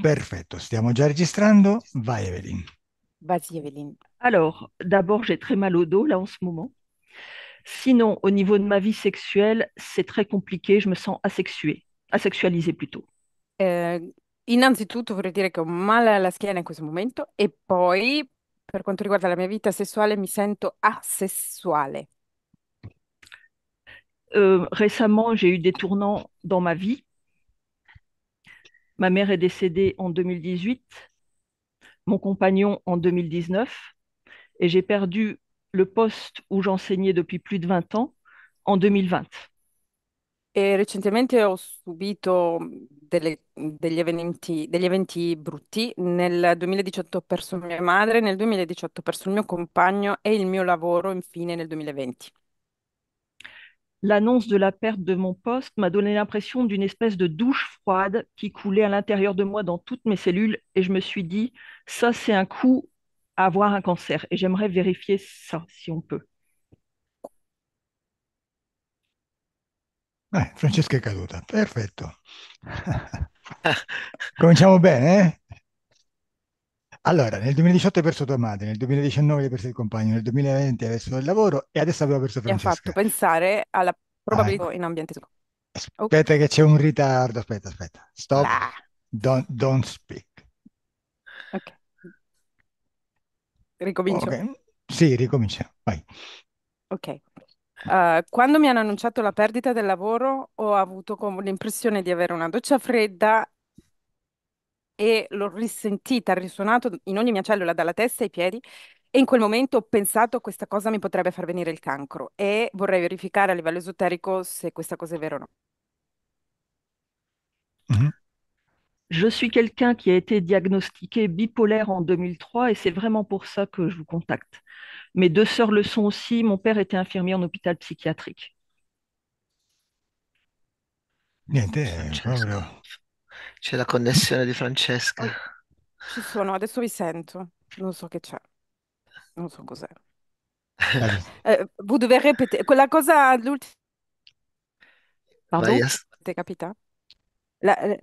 Perfetto, stiamo già registrando. Vai Evelyn. Vas-y Evelyn. Alors, d'abord, j'ai très mal au dos là en ce moment. Sinon, au niveau de ma vie sexuelle, c'est très compliqué, je me sens asexuée, asexualisée plutôt. Eh, innanzitutto vorrei dire che ho mal alla schiena in questo momento e poi per quanto riguarda la mia vita sessuale mi sento asessuale. Euh, récemment, j'ai eu des tournants dans ma vie Ma mère est décédée en 2018, mon compagnon en 2019, et j'ai perdu le poste où j'enseignais depuis plus de 20 ans en 2020. et recentemente ho subito delle, degli, eventi, degli, brutti. Nel 2018 ho perso mia madre, nel 2018 ho perso il mio compagno e il mio lavoro infine nel 2020 l'annonce de la perte de mon poste m'a donné l'impression d'une espèce de douche froide qui coulait à l'intérieur de moi dans toutes mes cellules et je me suis dit, ça c'est un coup à avoir un cancer et j'aimerais vérifier ça si on peut. Francesca è caduta, perfetto. Cominciamo bene, eh? Allora, nel 2018 hai perso tua madre, nel 2019 hai perso il compagno, nel 2020 hai perso il lavoro e adesso abbiamo perso Mi ha fatto pensare alla probabilità in ambiente sicuro. Oh, Aspetta che c'è un ritardo, aspetta, aspetta. Stop, ah, don't, don't speak. ok, ricomincio. Ok, sì, ricomincia, vai. Ok. Eh, quando mi hanno annunciato la perdita del lavoro, ho avuto l'impressione di avere una doccia fredda e l'ho risentita, ha risuonato in ogni mia cellula, dalla testa ai piedi. E in quel momento ho pensato questa cosa mi potrebbe far venire il cancro e vorrei verificare a livello esoterico se questa cosa è vera o no. Mhm. Je suis quelqu'un qui a été diagnostiqué bipolaire en 2003 et c'est vraiment pour ça que je vous contacte. Mes deux sœurs le sont aussi. Mon père était infirmier en hôpital psychiatrique. Niente, è cioè, proprio c'è la connessione di Francesca. ci sono, adesso vi sento. Non so che c'è. Non so cos'è. Allez. Eh, vous devez répéter. Quella cosa, l'ultima... Pardon? Vai a- Ti capita? La- eh,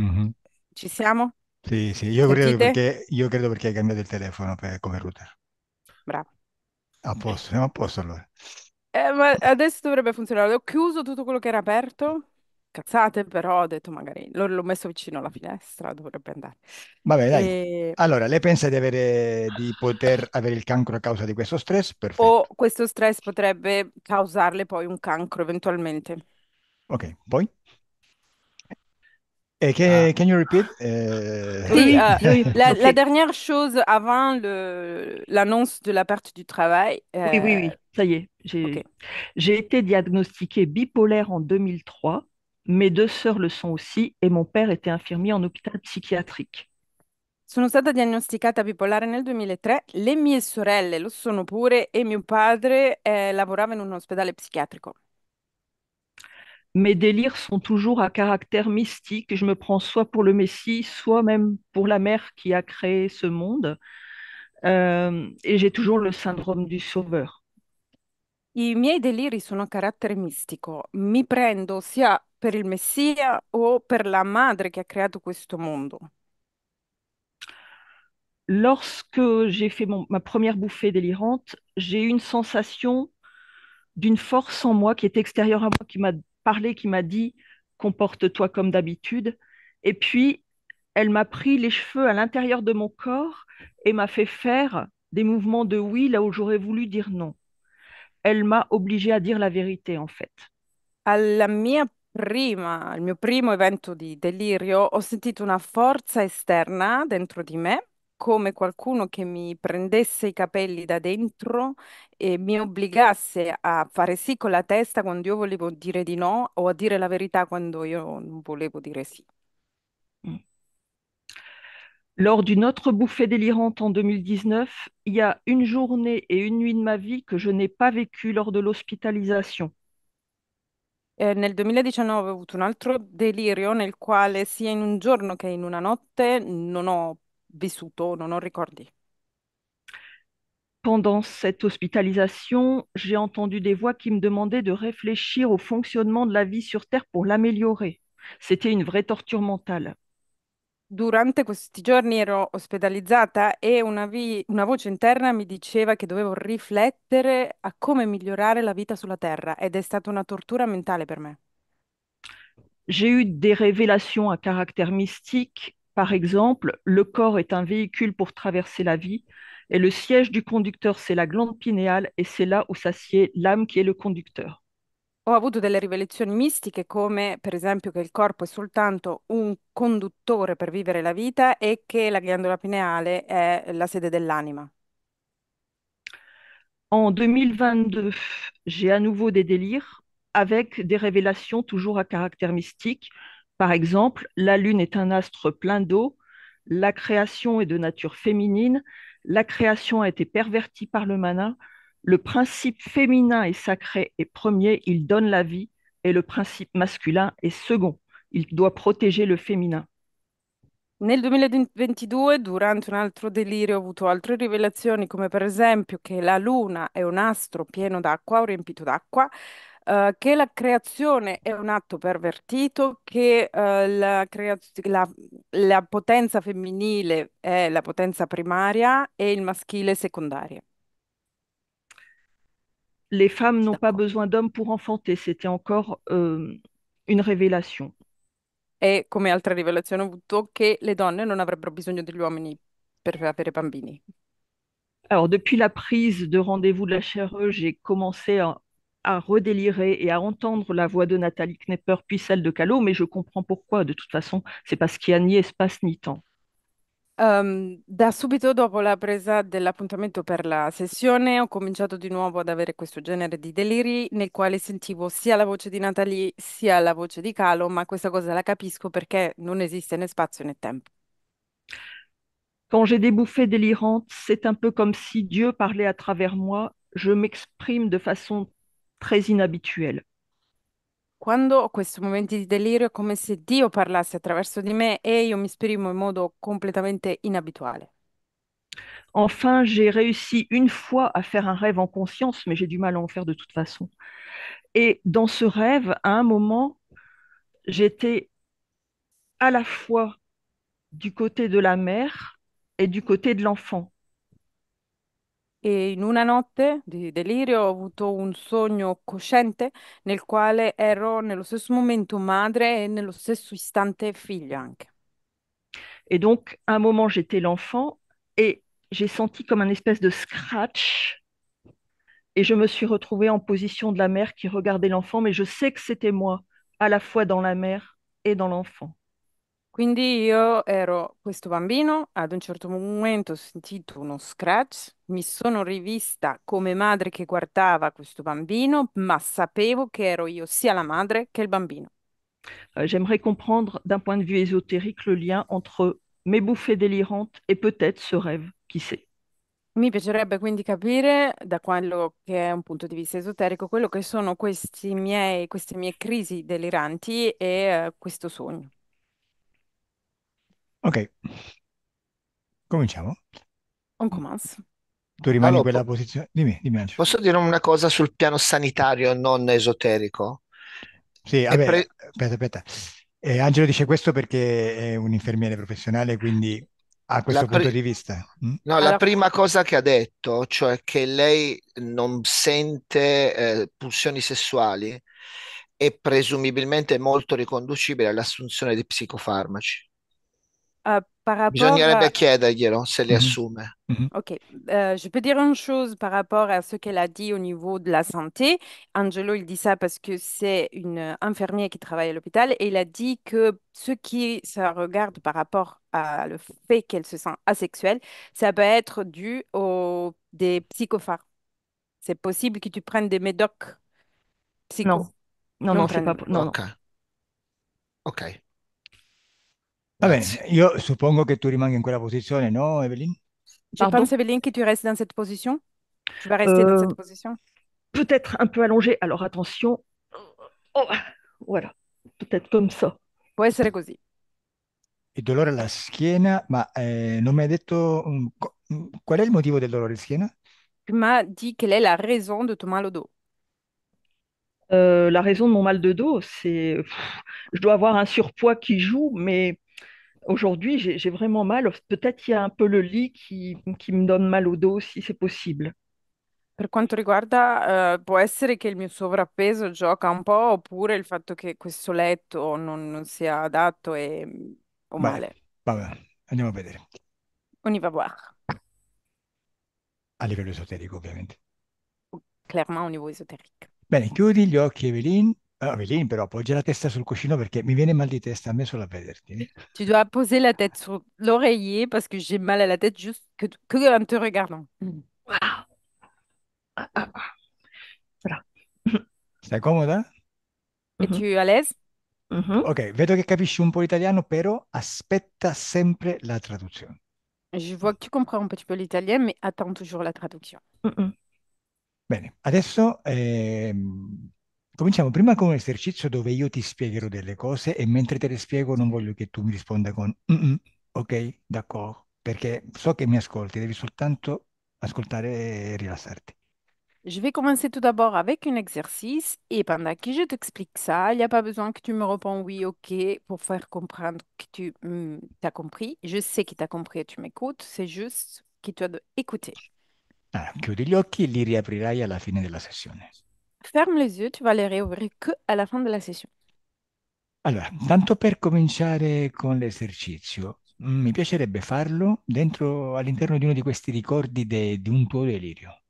mm-hmm. Ci siamo? Sì, sì, io credo Sentite? perché, io credo perché hai cambiato il telefono per- come router. Bravo. A posto, siamo a posto allora. Eh, ma adesso dovrebbe funzionare. Ho chiuso tutto quello che era aperto cazzate, però ho detto magari l'ho, l'ho messo vicino alla finestra, dovrebbe andare. Vabbè, dai. E... Allora, lei pensa di, avere, di poter avere il cancro a causa di questo stress? Perfetto. O questo stress potrebbe causarle poi un cancro eventualmente. Ok, poi? Et que, ah. can you repeat? Euh... Oui, euh, oui. La, la, dernière chose avant le, l'annonce de la perte du travail. Euh... Oui, oui, oui, eh, ça y est. J'ai, okay. j'ai été diagnostiquée bipolaire en 2003 Mes deux sœurs le sont aussi et mon père était infirmier en hôpital psychiatrique. Sono stata diagnosticata bipolare nel 2003, le mie sorelle lo sono pure e mio padre eh, lavorava in un ospedale psichiatrico. Mes délires sont toujours à caractère mystique. Je me prends soit pour le Messie, soit même pour la mère qui a créé ce monde. Euh, et j'ai toujours le syndrome du sauveur. I miei deliri sono caractère carattere mistico, mi prendo sia per il Messia o per la madre qui ha creato questo monde. Lorsque j'ai fait ma première bouffée délirante, j'ai eu une sensation d'une force en moi qui est extérieure à moi, qui m'a parlé, qui m'a dit comporte-toi comme d'habitude. Et puis, elle m'a pris les cheveux à l'intérieur de mon corps et m'a fait faire des mouvements de oui là où j'aurais voulu dire non. elle m'a obligée a dire la verità, in fait. Alla mia prima, al mio primo evento di delirio, ho sentito una forza esterna dentro di me, come qualcuno che mi prendesse i capelli da dentro e mi obbligasse a fare sì con la testa quando io volevo dire di no o a dire la verità quando io non volevo dire sì. Lors d'une autre bouffée délirante en 2019, il y a une journée et une nuit de ma vie que je n'ai pas vécue lors de l'hospitalisation. 2019 eh, un un Pendant cette hospitalisation, j'ai entendu des voix qui me demandaient de réfléchir au fonctionnement de la vie sur Terre pour l'améliorer. C'était une vraie torture mentale. Durante questi giorni ero ospedalizzata e una, vi- una voce interna mi diceva che dovevo riflettere a come migliorare la vita sulla Terra ed è stata una tortura mentale per me. J'ai eu des révélations à caractère mystique. Par exemple, le corps est un véhicule pour traverser la vie et le siège du conducteur, c'est la glande pinéale et c'est là où s'assied l'âme qui est le conducteur. Ho avuto delle rivelazioni mistiche come par exemple, che il corpo è soltanto un conduttore pour vivere la vita et que la ghiandola pineale est la sede dell'anima. En 2022, j'ai à nouveau des délires avec des révélations toujours à caractère mystique. Par exemple, la Lune est un astre plein d'eau, la création est de nature féminine, la création a été pervertie par le mana, Le principe féminin est sacré et premier, il donne la vie, et le principe masculin est second, il doit protéger le féminin. Nel 2022, durante un altro delirio, ho avuto altre rivelazioni, come per esempio che la Luna è un astro pieno d'acqua o riempito d'acqua, eh, che la creazione è un atto pervertito, che eh, la, la, la potenza femminile è la potenza primaria e il maschile secondaria. les femmes n'ont pas besoin d'hommes pour enfanter, c'était encore euh, une révélation. Et comme autre révélation, ho avuto che le donne non avrebbero bisogno degli pour avoir bambini. Alors, depuis la prise de rendez-vous de la chère j'ai commencé à, à, redélirer et à entendre la voix de Nathalie Knepper puis celle de Callot, mais je comprends pourquoi. De toute façon, c'est parce qu'il n'y a ni espace ni temps. Ehm, da subito dopo la presa dell'appuntamento per la sessione ho cominciato di nuovo ad avere questo genere di deliri nel quale sentivo sia la voce di Natalie sia la voce di Calo, ma questa cosa la capisco perché non esiste né spazio né tempo. Quand j'ai des bouffées délirantes, c'est un peu comme si Dieu parlait à travers moi, je m'exprime de façon très inhabituelle. Quand ho questi momenti de délire, è come se Dio parlasse à travers moi et io mi m'exprime in modo completamente inabituale. Enfin, j'ai réussi une fois à faire un rêve en conscience, mais j'ai du mal à en faire de toute façon. Et dans ce rêve, à un moment, j'étais à la fois du côté de la mère et du côté de l'enfant. Et un cosciente nello stesso momento madre e nello stesso instant Et donc, à un moment, j'étais l'enfant et j'ai senti comme un espèce de scratch et je me suis retrouvée en position de la mère qui regardait l'enfant, mais je sais que c'était moi, à la fois dans la mère et dans l'enfant. Quindi io ero questo bambino, ad un certo momento ho sentito uno scratch, mi sono rivista come madre che guardava questo bambino, ma sapevo che ero io sia la madre che il bambino. Euh, J'aimerais comprendre d'un point de vue ésotérique le lien entre mes bouffées délirantes et peut-être ce rêve, qui sait. Mi piacerebbe quindi capire, da quello che è un punto di vista esoterico, quello che sono questi miei, queste mie crisi deliranti e eh, questo sogno. Ok, cominciamo. On commence. Tu rimani in quella posizione? Dimmi, dimmi Angelo. posso dire una cosa sul piano sanitario non esoterico? Sì, vabbè, pre- aspetta, aspetta. Eh, Angelo dice questo perché è un infermiere professionale, quindi ha la questo punto di vista. Mm? no, la prima cosa che ha detto, cioè che lei non sente eh, pulsioni sessuali, è presumibilmente molto riconducibile all'assunzione di psicofarmaci. Euh, par rapport hein, se mhm. assume. Hein. Mhm. Ok, euh, je peux dire une chose par rapport à ce qu'elle a dit au niveau de la santé. Angelo, il dit ça parce que c'est une euh, infirmière qui travaille à l'hôpital et il a dit que ce qui ça regarde par rapport à le fait qu'elle se sent asexuelle, ça peut être dû aux des psychophares. C'est possible que tu prennes des médocs psycho. Non, non, non, non, pas... non, non. Ok. Ok tu Je pense, Evelyne, que tu restes dans cette position. Tu vas rester dans euh, cette position. Peut-être un peu allongé. Alors attention. Oh, voilà, peut-être comme ça. Può essere così. Il schiena, ma non Tu m'as dit quelle est la raison de ton mal au dos. Euh, la raison de mon mal de dos, c'est je dois avoir un surpoids qui joue, mais Aujourd'hui, j'ai vraiment mal. Peut-être il y a un peu le lit qui, qui me donne mal au dos, si c'est possibile. Per quanto riguarda, eh, può essere che il mio sovrappeso gioca un po', oppure il fatto che questo letto non, non sia adatto e o Beh, male. Vabbè, andiamo a vedere. On y va voir. A livello esoterico, ovviamente. Clairement, au niveau esoterico. Bene, chiudi gli occhi, Evelyn. Aveline, però appoggia la testa sul cuscino perché mi viene mal di testa a me solo a vederti. Tu dois poser la tête sur l'oreiller parce que j'ai mal à la tête juste que, que en te regardant. Wow. Ah, ah, ah. Voilà. Stai comoda? E tu à l'aise? mm Ok, vedo che capisci un po' l'italiano, però aspetta sempre la traduzione. Je vois que tu comprends un petit peu l'italien, mais attends toujours la traduction. Mm-hmm. Bene, adesso... Eh... Cominciamo prima con un esercizio dove io ti spiegherò delle cose e mentre te le spiego non voglio che tu mi risponda con mm, ok, d'accordo, perché so che mi ascolti, devi soltanto ascoltare e rilassarti. Je vais commencer tout d'abord avec un exercice et pendant que je t'explique ça, il n'y a pas besoin que tu me réponds oui, ok pour faire comprendre que tu mm, as compris. Je sais que tu as compris et tu m'écoutes, c'est juste que tu as écouté. Allora, ah, chiudi gli occhi e li riaprirai alla fine della sessione. Ferme les yeux, tu vas les réouvrir que à la fin la session session. tanto per cominciare con l'esercizio, l'exercice, mm, mi piacerebbe farlo dentro, all'interno di uno di questi ricordi de- di un tuo delirio.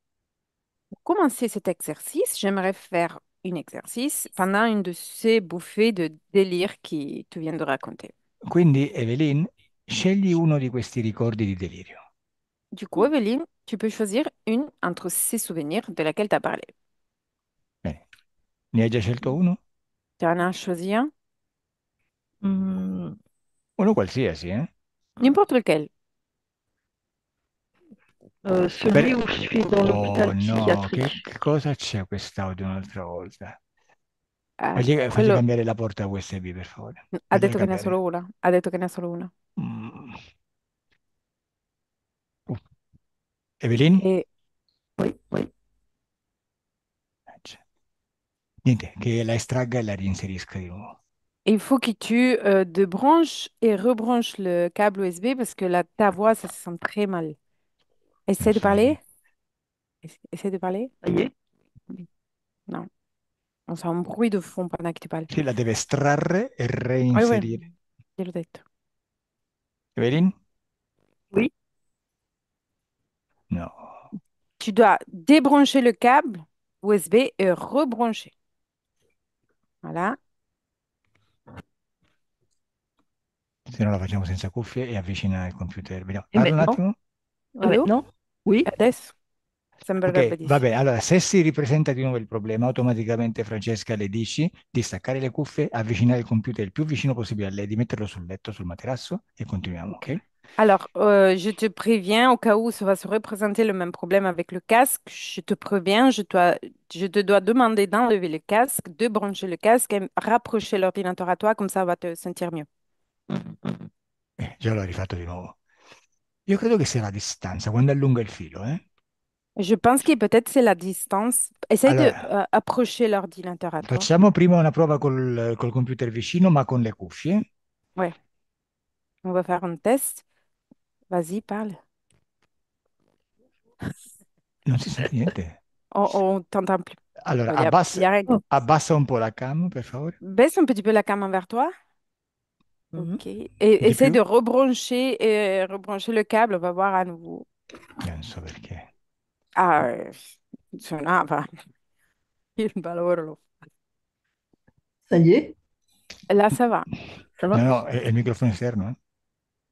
Pour commencer cet exercice, j'aimerais faire un exercice pendant une de ces bouffées de délire qui tu viens de raconter. Quindi, Evelyn, scegli uno di questi ricordi di delirio. Du coup, Evelyne, tu peux choisir une entre ces souvenirs de laquelle tu as parlé. Ne hai già scelto uno? Già nasce così? eh? Mm, Uno qualsiasi, eh? Non importa il quel. euh, celui Per- où je Oh no, che, psychiatrique. cosa c'è quest'audio un'altra volta? Eh, Fagli, fagli quello cambiare la porta USB, per favore. ha Fagliela detto che ne ha solo una. Ha detto che ne ha solo una. Mm. Uh. Evelyn? E... Oui, niente, la la Il faut que tu euh, débranches et rebranches le câble USB parce que la, ta voix, ça se sent très mal. Essaye de parler. Essaye de parler. Non. On sent un bruit de fond pendant que tu parles. Tu la devais extraire réinsérer. Je Oui, Oui. Non. Tu dois débrancher le câble USB et rebrancher. Voilà. Se no la facciamo senza cuffie e avvicina il computer. Vediamo. E eh Allora, beh, un attimo. Eh beh, no, oui, eh, Adesso sembrerebbe Ok, di sì. vabbè, allora se si ripresenta di nuovo il problema, automaticamente Francesca le dici di staccare le cuffie, avvicinare il computer il più vicino possibile a lei, di metterlo sul letto, sul materasso e continuiamo, Ok, ok? Alors, euh, je te préviens, au cas où ça va se représenter le même problème avec le casque, je te préviens, je, je te dois demander d'enlever le casque, de brancher le casque et rapprocher l'ordinateur à toi, comme ça va te sentir mieux. Je eh, già l'ho rifatto di nuovo. Io credo che sia la distanza, quando allunga il filo, eh? Je pense que peut-être c'est la distance. Essaye de d'approcher euh, l'ordinateur à toi. facciamo prima una prova col, col computer vicino, ma con le cuffie. Ouais, on va faire un test. Vas-y, parle. c'est rien. On, on t'entend plus. Alors, abaisse, oh. un peu la cam, te plaît. Baisse un petit peu la cam envers toi. Mhm. OK. Et essaye de rebrancher, euh, rebrancher le câble. On va voir à nouveau. Je ne sais perché. Ah, euh, ça suonava. Il pas. Ça y est, Là, ça va. ça va? No, no, è il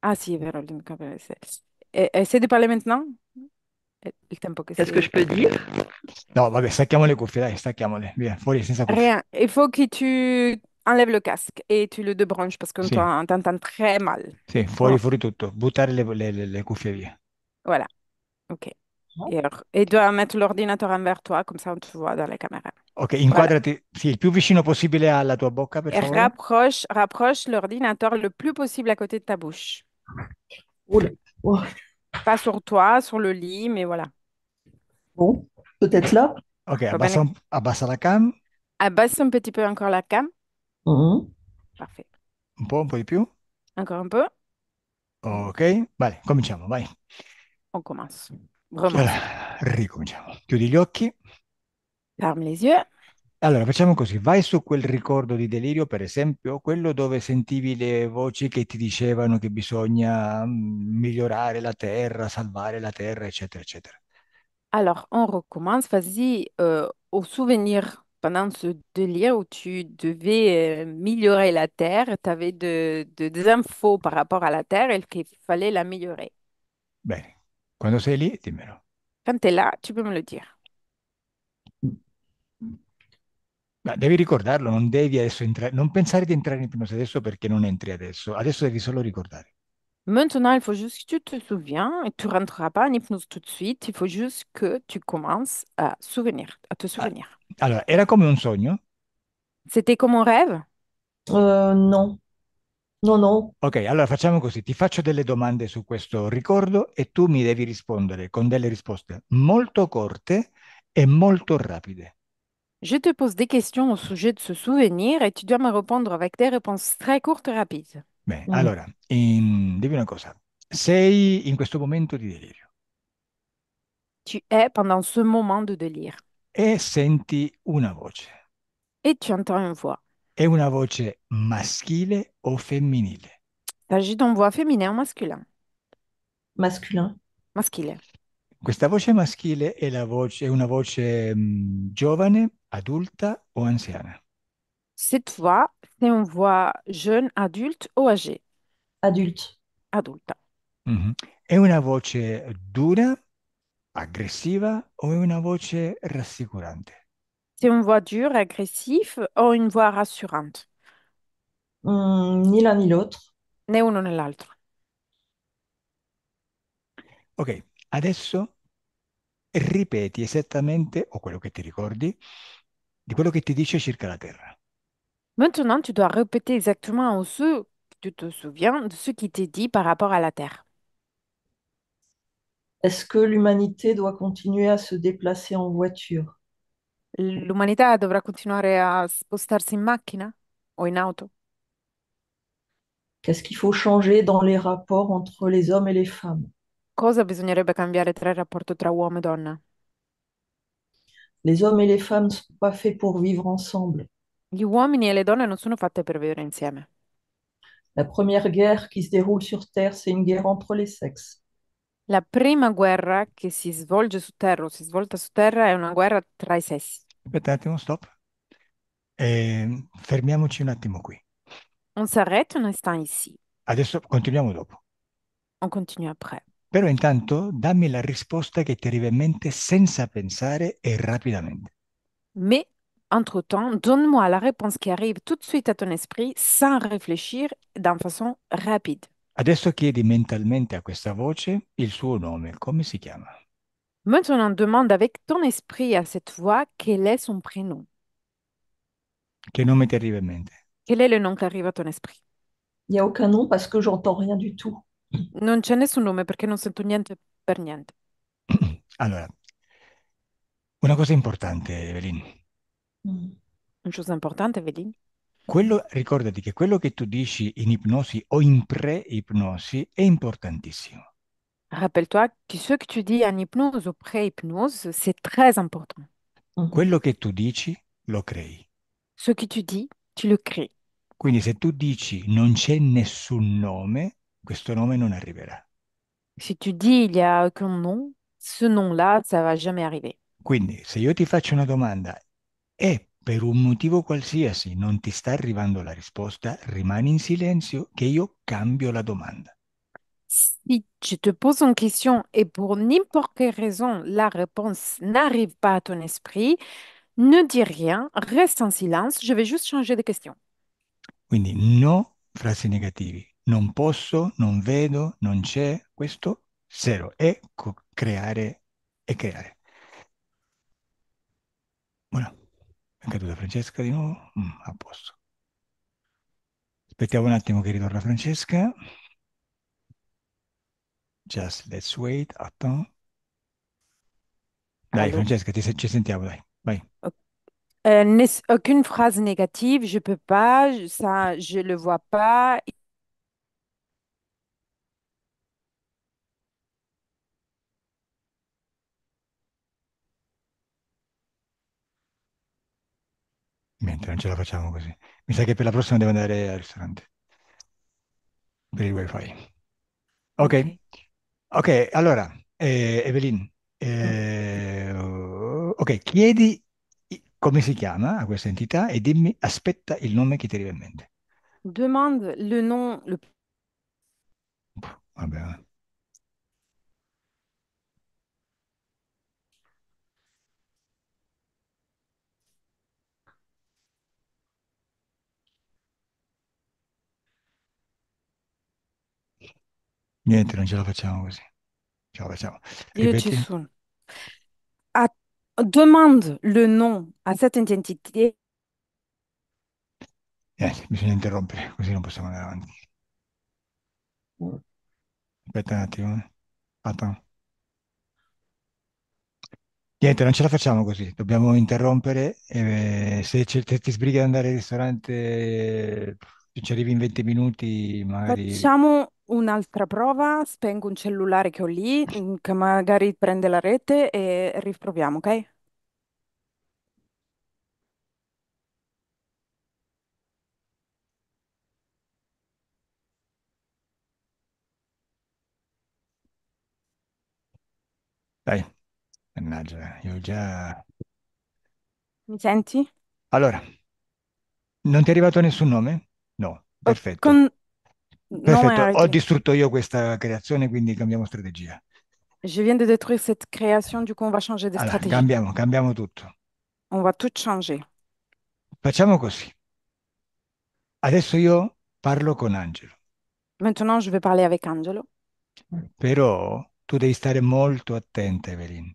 ah, si, es verdad, de parler maintenant? Le que Qu'est-ce que je peux dire? Non, va, bien, le cuffie, dai, le. les. il faut que tu enlèves le casque et tu le débranches parce qu'on on t'entend très mal. Oui, fuori, faut fuori tutto. Buttare le, le- le- le via. voilà, ok. Et, tu dois mettre l'ordinateur envers toi, comme ça on te voit dans la caméra. Ok, Voilà. inquadrati, le plus più vicino possibile alla tua bocca, per Et favore. rapproche, rapproche l'ordinateur le plus possible à côté de ta bouche. Pas sur toi, sur le lit, mais voilà. Bon, peut-être là. Ok, abaisse la cam. Abaisse un petit peu encore la cam. -hmm. Parfait. Un peu, un peu plus. Encore un peu. Ok, vale, cominciamo, vai. On commence. Vraiment. Allora, ricominciamo. Chiudi gli occhi. Ferme les yeux. Allora, facciamo così, vai su quel ricordo di delirio, per esempio, quello dove sentivi le voci che ti dicevano che bisogna mm, migliorare la terra, salvare la terra, eccetera, eccetera. Alors, on recommence. Vas-y, euh, au souvenir, pendant ce délire où tu devais euh, améliorer la terre, tu avais de- de- des infos par rapport à la terre et qu'il fallait l'améliorer. Bene, quando sei lì, dimmelo. Quand tu es là, tu peux me le dire. Ma devi ricordarlo, non devi adesso entrare, non pensare di entrare in ipnosi adesso perché non entri adesso, adesso devi solo ricordare. Maintenant, il faut juste que tu te souviens et tu ne rentreras pas en hypnose tout de suite, il faut juste que tu commences à souvenir, à te ah, souvenir. Allora, era come un sogno? C'était comme un rêve? Euh, non. No, no. Ok, allora facciamo così, ti faccio delle domande su questo ricordo e tu mi devi rispondere con delle risposte molto corte e molto rapide. Je te pose des questions au sujet de ce souvenir et tu dois me répondre avec des réponses très courtes rapides. rapide. Bene, Mm. allora, une dimmi una cosa. Sei in questo momento di delirio Tu es pendant ce moment de délire e senti una voce. et tu entends une voix. È una voce maschile o femminile? Il s'agit d'une voix féminine ou Masculine. Masculin. Masculin. Questa voce maschile è, la voce- è una voce mm, giovane adulta o anziana? Cette fois, c'est une voix jeune, adulte o âgée, Adulte. adulta. Mhm. È una voce dura, aggressiva o è una voce rassicurante? C'est une voix dure, aggressive o une voix rassurante, Mm, ni l'un ni l'autre. né uno né l'altro. Ok, adesso ripeti esattamente, o quello che ti ricordi, la Maintenant, tu dois répéter exactement ce que tu te souviens de ce qui t'est dit par rapport à la Terre. Est-ce que l'humanité doit continuer à se déplacer en voiture? L'umanità dovrà continuare a spostarsi in macchina o in auto? Qu'est-ce qu'il faut changer dans les rapports entre les hommes et les femmes? Cosa bisognerebbe cambiare tra il rapporto tra uomo e donna? Les hommes et les femmes ne sont pas faits pour vivre ensemble. Gli uomini e le donne non sono fatte per vivere insieme. La première guerre qui se déroule sur Terre, c'est une guerre entre les sexes. La prima guerra che si svolge su Terra, o si svolta su Terra, è una guerra tra i sessi. Aspettate un stop. Eh, fermiamoci un attimo qui. On s'arrête un instant ici. Adesso continuiamo dopo. On continue après. Però intanto dammi la risposta che ti arriva in mente senza pensare e rapidamente. Mais, entre-temps, donne-moi la réponse qui arrive tout de suite à ton esprit sans réfléchir d'en façon rapide. Adesso chiedi mentalmente a questa voce il suo nome, come si chiama? Maintenant, demande avec ton esprit à cette voix quel est son prénom. Che nome ti arriva in mente? Quel est le nom qui arrive à ton esprit? Il n'y a aucun nom parce que j'entends rien du tout. Non c'è nessun nome perché non sento niente per niente. Allora, una cosa importante, Evelyn. Mm. Una cosa importante, Evelyn? Quello, ricordati che quello che tu dici in ipnosi o in pre-ipnosi è importantissimo. Rappelle-toi che ce che tu dis en hypnose ou pré-hypnose, c'est très important. Mm. Quello che tu dici lo crei. Ce che tu dis, tu le crées. Quindi se tu dici non c'è nessun nome, questo nome non arriverà. Si tu dis il y a aucun nom, ce nom-là, ça va jamais arriver. Quindi, se io ti faccio una domanda e per un motivo qualsiasi non ti sta arrivando la risposta, rimani in silenzio che io cambio la domanda. Se je te pose une question e per n'importe quelle raison la réponse n'arrive pas à ton esprit, ne dis rien, reste en silence, je vais juste changer de question. Quindi no frasi negativi, non posso, non vedo, non c'è, questo zero. E creare e creare. Voilà. È caduta Francesca di nuovo? Mm, a posto. Aspettiamo un attimo che ritorna Francesca. Just let's wait, attends. Dai Allô? Francesca, ti, ci sentiamo, dai, vai. Okay. Euh, aucune phrase négative, je peux pas, ça, je le vois pas, niente, non ce la facciamo così. Mi sa che per la prossima devo andare al ristorante per il wifi. Ok, ok, allora, eh, Evelyn, eh, ok, chiedi come si chiama a questa entità e dimmi, aspetta il nome che ti arriva in mente. Demande le nom, le... Vabbè, Niente, non ce la facciamo così. Ce la facciamo. Io ci sono. Ah, demande le nom à cette identité. Niente, bisogna interrompere, così non possiamo andare avanti. Aspetta un attimo. eh. Niente, non ce la facciamo così. Dobbiamo interrompere. e, eh, se, se ti sbrighi ad andare al ristorante, eh, se ci arrivi in 20 minuti, magari Facciamo Un'altra prova, spengo un cellulare che ho lì, mm, che magari prende la rete e riproviamo, ok? Dai, mannaggia, io già... Mi senti? Allora, non ti è arrivato nessun nome? No, O- perfetto. con- Perfetto, ho distrutto io questa creazione, quindi cambiamo stratégie. Je viens de détruire cette création, du coup on va changer de allora, stratégie. Cambiamo, cambiamo tutto. On va tout changer. Facciamo così. Adesso io parlo con Angelo. Maintenant je vais parler avec Angelo. Però tu devi stare molto attenta, Evelyn.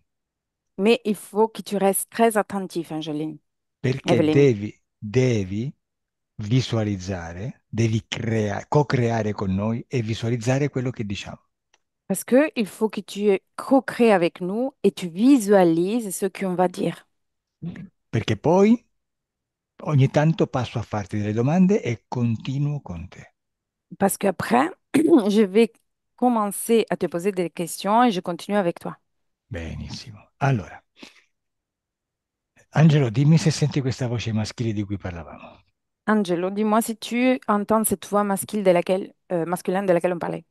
Mais il faut que tu restes très attentif, Angeline. Perché Evelyn. devi, devi visualizzare devi crea- co-creare con noi e visualizzare quello che diciamo. Parce que il faut que tu co-crées avec nous et tu visualises ce qu'on va dire. Perché poi ogni tanto passo a farti delle domande e continuo con te. Parce qu'après, je vais commencer à te poser des questions et je continue avec toi. Benissimo. Allora, Angelo, dimmi se senti questa voce maschile di cui parlavamo. Angelo, dis-moi si tu entends cette voix masculine de laquelle, euh, masculine de laquelle on parlait.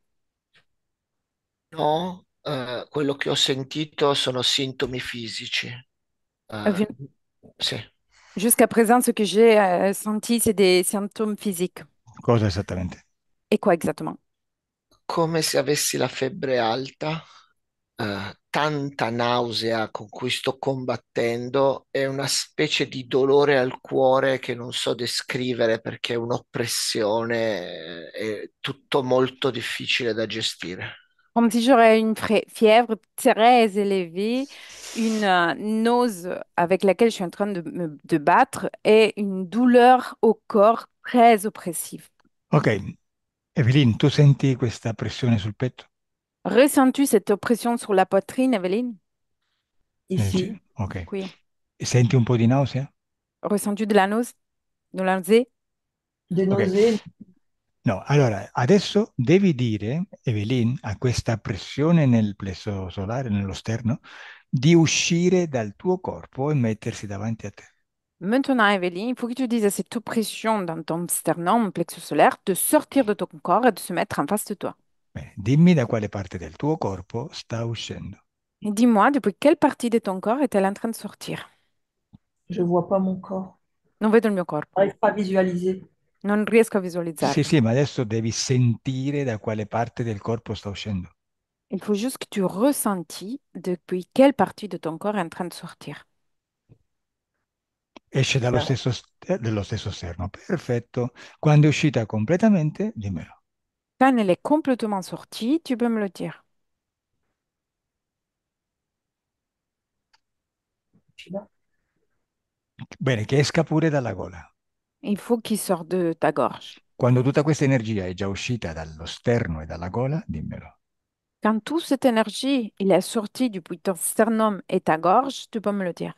Non, ce eh, quello che ho sentito sono sintomi fisici. Eh, ah, Jusqu'à présent, ce que j'ai euh, senti, c'est des symptômes physiques. Cosa esattamente? E quoi exactement? come se avessi la febbre alta, eh, tanta nausea con cui sto combattendo è una specie di dolore al cuore che non so descrivere perché è un'oppressione, eh, è tutto molto difficile da gestire. Come si j'aurais une fièvre très élevée, una nose avec laquelle je suis en train de me de battre et une douleur au corps très oppressive. Ok, Evelyn, tu senti questa pressione sul petto? Ressens-tu cette oppression sur la poitrine, Evelyne Ici. Ok. Oui. Senti un peu de nausea? Ressens-tu de la nausea? De la nausée? De nausée. Okay. No, allora adesso devi dire, Evelyn, a questa pressione nel plesso solare, nello sterno, di uscire dal tuo corpo e mettersi davanti a te. Maintenant, Evelyne, il faut que tu dises à cette oppression dans ton sternum, plexus solaire, de sortir de ton corps et de se mettre en face de toi. Bene, dimmi da quale parte del tuo corpo sta uscendo. Et dis-moi, depuis quelle partie de ton corps est-elle en train de sortir? Je vois pas mon corps. Non vedo il mio corpo, J'arrive pas à visualiser. non riesco a visualizzare. Sì, sì, ma adesso devi sentire da quale parte del corpo sta uscendo. Il faut juste que tu ressenti depuis quelle partie de ton corps est en train de sortir. Esce dallo stesso, st- eh, dallo stesso sterno. Perfetto. Quando è uscita completamente, dimmelo. Quand elle est complètement sortie, tu peux me le dire. Bene, che esca pure dalla gola. Il faut qu'il sorte de ta gorge. Quando tutta questa energia è già uscita dallo sterno e dalla gola, dimmelo. Quand toute cette énergie, il est sortie du ton sternum et ta gorge, tu peux me le dire.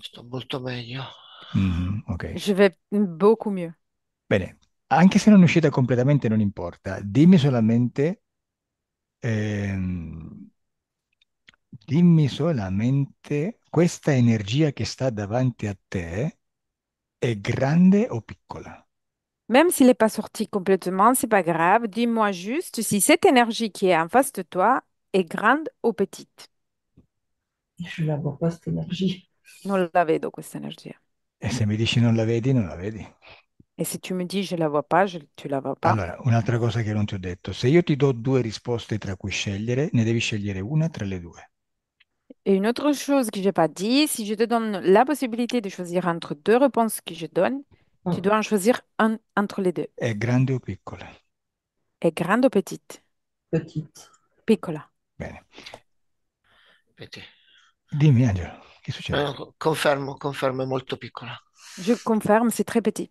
Sto molto meglio. Mhm, ok. Je vais beaucoup mieux. Bene, anche se non è uscita completamente, non importa, dimmi solamente, ehm, dimmi solamente questa energia che sta davanti a te è grande o piccola? Même s'il n'est pas sorti complètement, c'est pas grave. Dis-moi juste si cette énergie qui est en face de toi est grande ou petite. Je la vois pas, cette énergie. Non la vedo, questa energia. E se mi dici non la vedi, non la vedi. Et si tu me dis je la vois pas, je- tu la vois pas. Allora, un'altra cosa che non ti ho detto, se io ti do due risposte tra cui scegliere, ne devi scegliere una tra le due. Et une autre chose que je n'ai pas dit, si je te donne la possibilité de choisir entre deux réponses que je donne, tu mm. dois en choisir un entre les deux. È grande o piccola? È grande ou petite? Petite. Piccola. Bene. Vedi. Dimmi, Angelo, che succede? passe? Eh, confermo, confermo, è molto piccola. Je confirme, c'est très petit.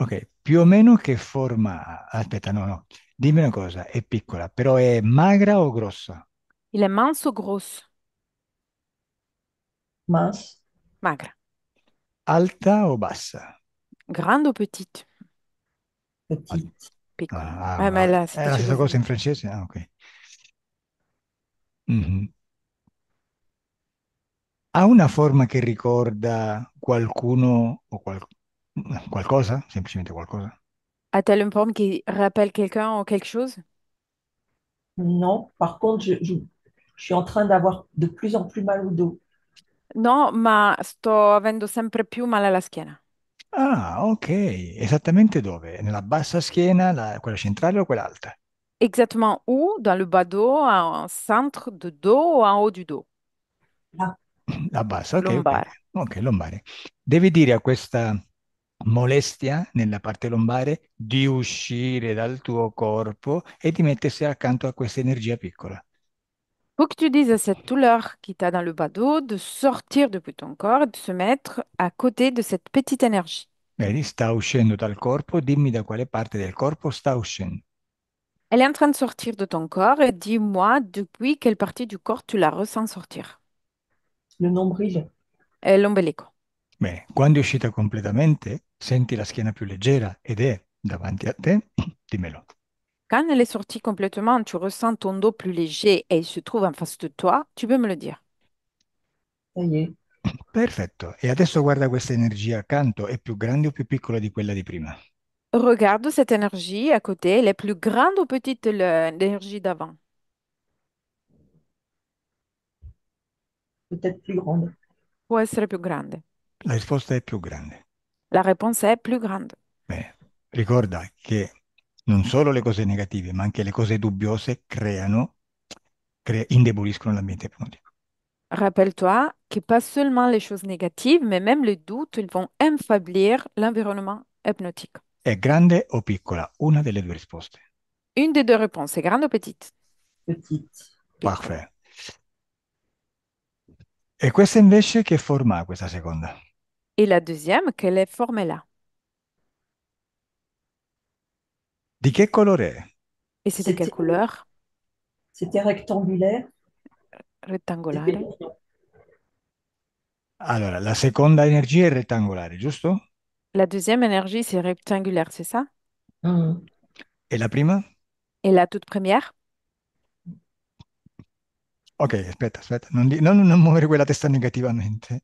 Ok, più o meno che forma ha? Aspetta, no, no, dimmi una cosa, è piccola, però è magra o grossa? Il est mince ou grosse? Mince, Magre. Alta o bassa? Grande o petite? petite. Piccola. Ah, ah Eh, ma ma là, è la stessa cosa in francese? Ah, ok. Mhm. Ha una forma che ricorda qualcuno o qualcosa? Qualcosa? Semplicemente qualcosa? A-t-elle un forme qui rappelle quelqu'un ou quelque chose? Non, par contre, je, je- je suis en train d'avoir de plus en plus mal au dos. No, ma sto avendo sempre più male alla schiena. Ah, ok. Esattamente dove? Nella bassa schiena, la- quella centrale o quell'alta? Exactement où? Dans le bas dos, en centre de dos ou en haut du dos? Ah, La bassa, ok, ok. Lombare. Ok, lombare. Devi dire a questa molestia nella parte lombare di uscire dal tuo corpo e di mettersi accanto a questa energia piccola. Faut que tu dises à cette douleur qui t'a dans le bas dos de sortir depuis ton corps et de se mettre à côté de cette petite énergie. Vedi, sta uscendo dal corpo, dimmi da quale parte del corpo sta uscendo. Elle est en train de sortir de ton corps et dis-moi depuis quelle partie du corps tu la ressens sortir. Le nombril. Euh, L'ombelico. Bene, quando è uscita completamente, senti la schiena più leggera ed è davanti a te, dimmelo. Quando le Quand elle est sortie complètement, tu ressens ton dos plus léger et il se trouve en face de toi, tu peux me le dire. Ça Perfetto. E adesso guarda questa energia accanto, è più grande o più piccola di quella di prima? Regarde cette énergie à côté, elle est plus grande ou petite que le- l'énergie d'avant? Peut-être plus grande. Può essere più grande. La risposta è più grande. La risposta è più grande. Bene. Ricorda che non solo le cose negative, ma anche le cose dubbiose creano, cre indeboliscono l'ambiente ipnotico. Rappelle-toi que pas seulement les choses négatives, mais même les doutes, ils vont infablir l'environnement hypnotique. È grande o piccola? Una delle due risposte. Une des deux réponses, c'est grande ou petite? Petite. Parfait. E questa invece che forma ha questa seconda? Et la deuxième, quelle est formée-là? Di che colore Et c'était de quelle couleur? c'était rectangulaire. Rectangulaire. Alors, la seconde énergie est rectangulaire, juste? La deuxième énergie, c'est rectangulaire, c'est ça? Et mm. la prima? Et la toute première? Ok, aspetta, aspetta, non, non- non muovere quella testa negativamente.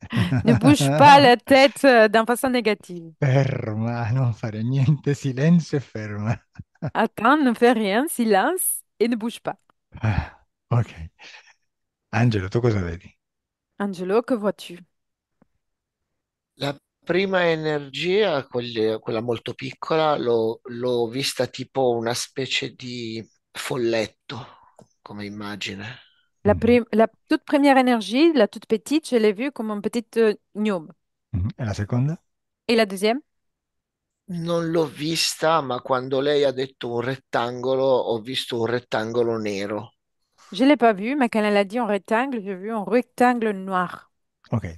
Ne bouge pas la tête euh, d'un façon négativo. Ferma, ah, non fare niente, silenzio e ferma. Attends, non fais rien, silence e ne bouge pas. Ah, ok. Angelo, tu cosa vedi? Angelo, che vois-tu? La prima energia, quella molto piccola, l'ho vista tipo una specie di folletto come immagine. Mm. La, toute première énergie, la toute petite, je l'ai vue comme une petite euh, gnome. Mm-hmm. Et la seconde Et la deuxième? Non l'ho vista, ma quando lei ha detto un rettangolo, ho visto un rettangolo nero. Je l'ai pas vu, mais quand elle a dit un rectangle, j'ai vu un rectangle noir. Ok.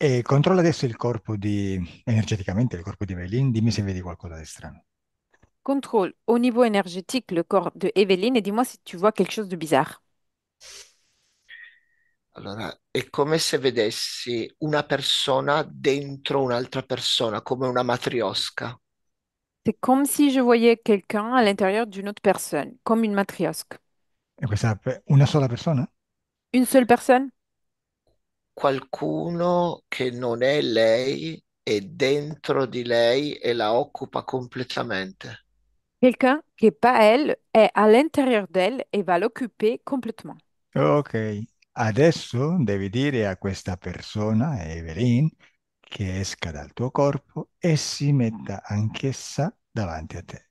Et contrôle, adesso il corpo di, energeticamente il corpo di Evelyn, dimmi se vedi qualcosa di strano. Contrôle au niveau énergétique le corps de Evelyn et dis-moi si tu vois quelque chose de bizarre. Allora, è come se vedessi una persona dentro un'altra persona, come una matriosca. C'est comme si je voyais quelqu'un à l'intérieur d'une autre personne, comme une matriosque. E questa è una sola persona? Une seule personne? Qualcuno che non è lei è dentro di lei e la occupa completamente. Quelqu'un qui n'est pas elle est à l'intérieur d'elle et va l'occuper complètement. Ok, adesso devi dire a questa persona, Evelyn, che esca dal tuo corpo e si metta anch'essa davanti a te.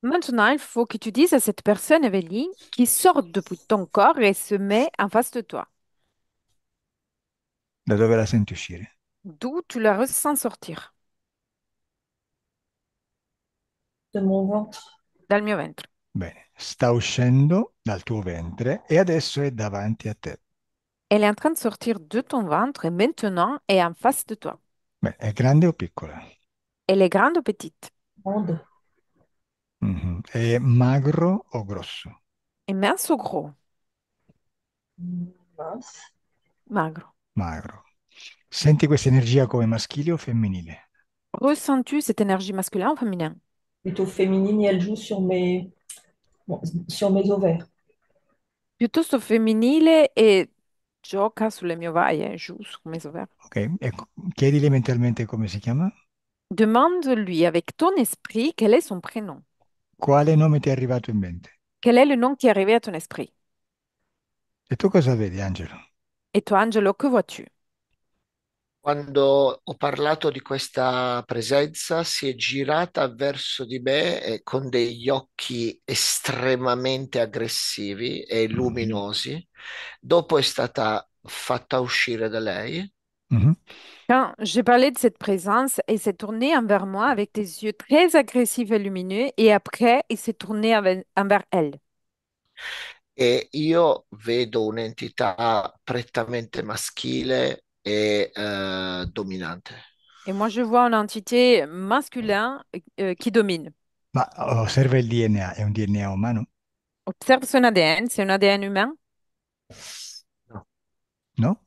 Maintenant, il faut que tu dises à cette personne, Evelyn, qui sort de ton corps et se met en face de toi. Da dove la senti uscire? D'où tu la ressens sortir. Dal mio ventre. Bene, sta uscendo dal tuo ventre e adesso è davanti a te. Elle est en train de sortir de ton ventre et maintenant est en face de toi. Beh, è grande o piccola? Elle est grande ou petite? Grande. Mhm. È magro o grosso? È mince ou gros? Mm, mince. Magro. Magro. Senti questa energia come maschile o femminile? Ressens-tu cette énergie masculine ou féminine? plutôt féminine et elle joue sur mes, bon, sur mes ovaires. Piuttosto femminile e gioca sulle mie ovaie, eh, giù sulle mie ovaires. Ok, ecco, chiedile mentalmente come si chiama. Demande-lui avec ton esprit quel è son prénom. Quale nome ti è arrivato in mente? Quel è il nom che è arrivato in ton esprit? E tu cosa vedi, Angelo? E tu, Angelo, che vuoi tu quando ho parlato di questa presenza, si è girata verso di me eh, con degli occhi estremamente aggressivi e mm-hmm. luminosi. Dopo è stata fatta uscire da lei. Mm-hmm. Quand j'ai parlé de cette présence, elle s'est tournée envers moi avec des yeux très agressifs et lumineux, et après, elle s'est tournée envers elle. E io vedo un'entità prettamente maschile est euh, dominante. Et moi, je vois une entité masculine euh, qui domine. Ma observe oh, il DNA, è un DNA umano? Observe son ADN, c'est un ADN humain? Non. No?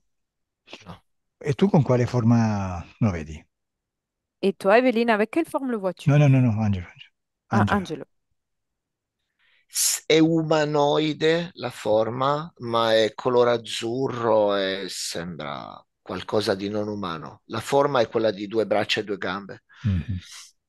no. E tu con quale forma lo vedi? E tu, Evelina, avec quelle forma lo vois-tu? No, no, no, no, Angelo. Angelo. Ah, Angelo. È umanoide la forma, ma è color azzurro e sembra qualcosa di non umano. La forma è quella di due braccia e due gambe. Mm-hmm.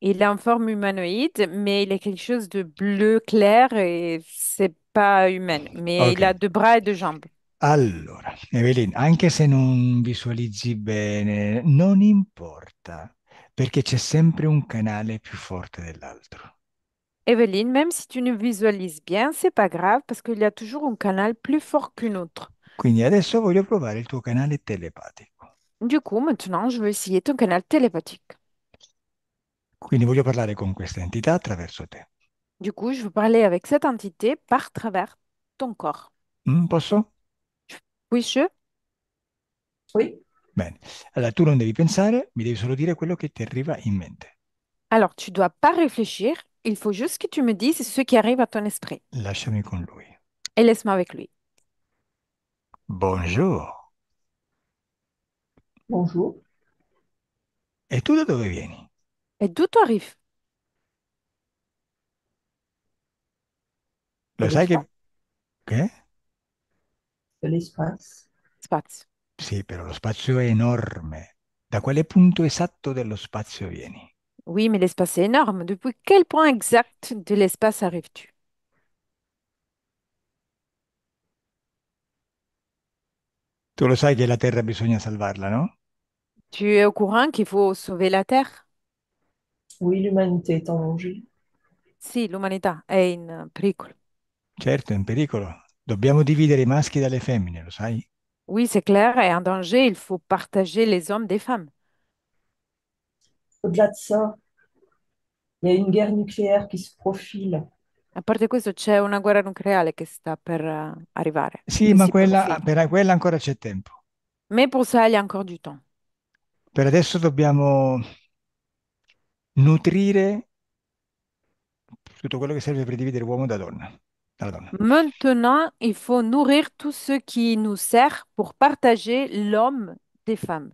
Il a une forma umanoide, ma il a quelque chose bleu clair e c'est pas humain, Ma okay. il a due bras e due gambe. Allora, Evelyn, anche se non visualizzi bene, non importa, perché c'è sempre un canale più forte dell'altro. Evelyn, même si tu ne visualises bien, c'est pas grave parce qu'il y a toujours un canale plus fort qu'un autre. Quindi adesso voglio provare il tuo canale telepatico. Du coup, maintenant, je veux essayer ton canal télépathique. Quindi voglio parlare con questa entità attraverso te. Du coup, je veux parler avec cette entité par travers ton corps. Mm, posso? Oui, je Oui. Bene. Allora, tu non devi pensare, mi devi solo dire quello che ti arriva in mente. Alors, tu dois pas réfléchir, il faut juste que tu me dises ce qui arrive à ton esprit Lasciami con lui. et laisse-moi avec lui. Bonjour. Bonjour. Et tu de dove vieni? Et d'où tu arrives? De Lo sai che... Che? De l'espace. Spazio. Sì, lo spazio è enorme. Da quale punto spazio vieni? Oui, mais l'espace est énorme. Depuis quel point exact de l'espace arrives-tu? Tu lo sai che la Terra bisogna salvarla, non tu es au courant qu'il faut sauver la Terre? Oui, l'humanité est en danger. Sì, l'umanità è in pericolo. Certo, è in pericolo. Dobbiamo dividere i maschi dalle femmine, lo sai? Oui, c'est clair, Est en danger, il faut partager les hommes des femmes. Au-delà de ça, il y a une guerre nucléaire qui se profile. A parte questo, c'è una guerra nucleare che sta per eh, arrivare, Sì, ma quella, per quella ancora c'è tempo. Mais pour ça, il y a encore du temps. Per adesso dobbiamo nutrire tutto quello che serve per dividere uomo da donna, dalla donna. Maintenant, il faut nourrir tout ce qui nous sert pour partager l'homme des femmes.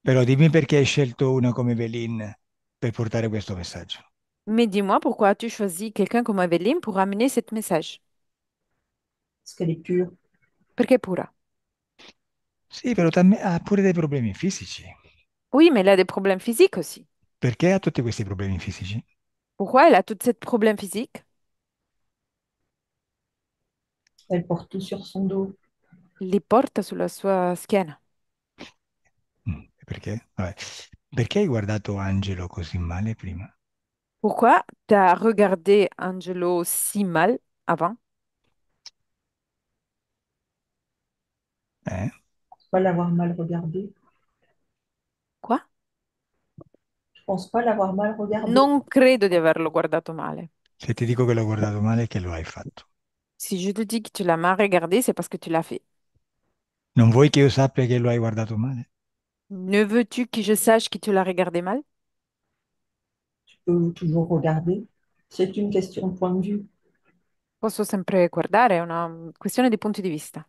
Però dimmi perché hai scelto una come Evelyn per portare questo messaggio. Mais dis-moi pourquoi as-tu choisi quelqu'un comme Aveline pour amener ce message? Parce qu'elle est pure. Perché è pura? Sì, però ha pure dei problemi fisici. Oui, mais elle a des problèmes physiques aussi. Perché ha tutti questi problemi fisici? Pourquoi elle a tous ces problèmes physiques? Elle porte tout sur son dos. porte sur la sua schiena. Pourquoi mm, Pourquoi Vabbè. Perché hai guardato Angelo così male prima? Pourquoi tu as regardé Angelo si mal avant? Eh? Pourquoi l'avoir mal regardé? pense pas l'avoir mal regardé. Non credo di averlo guardato male. Se ti dico che l'ho guardato male, che lo hai fatto. Si je te dis que tu l'as mal regardé, c'est parce que tu l'as fait. Non vuoi che io sappia che lo hai guardato male? Ne veux-tu que je sache que tu l'as regardé mal? Tu peux toujours regarder. C'est une question de point de vue. Posso sempre guardare, è una questione di punti di vista.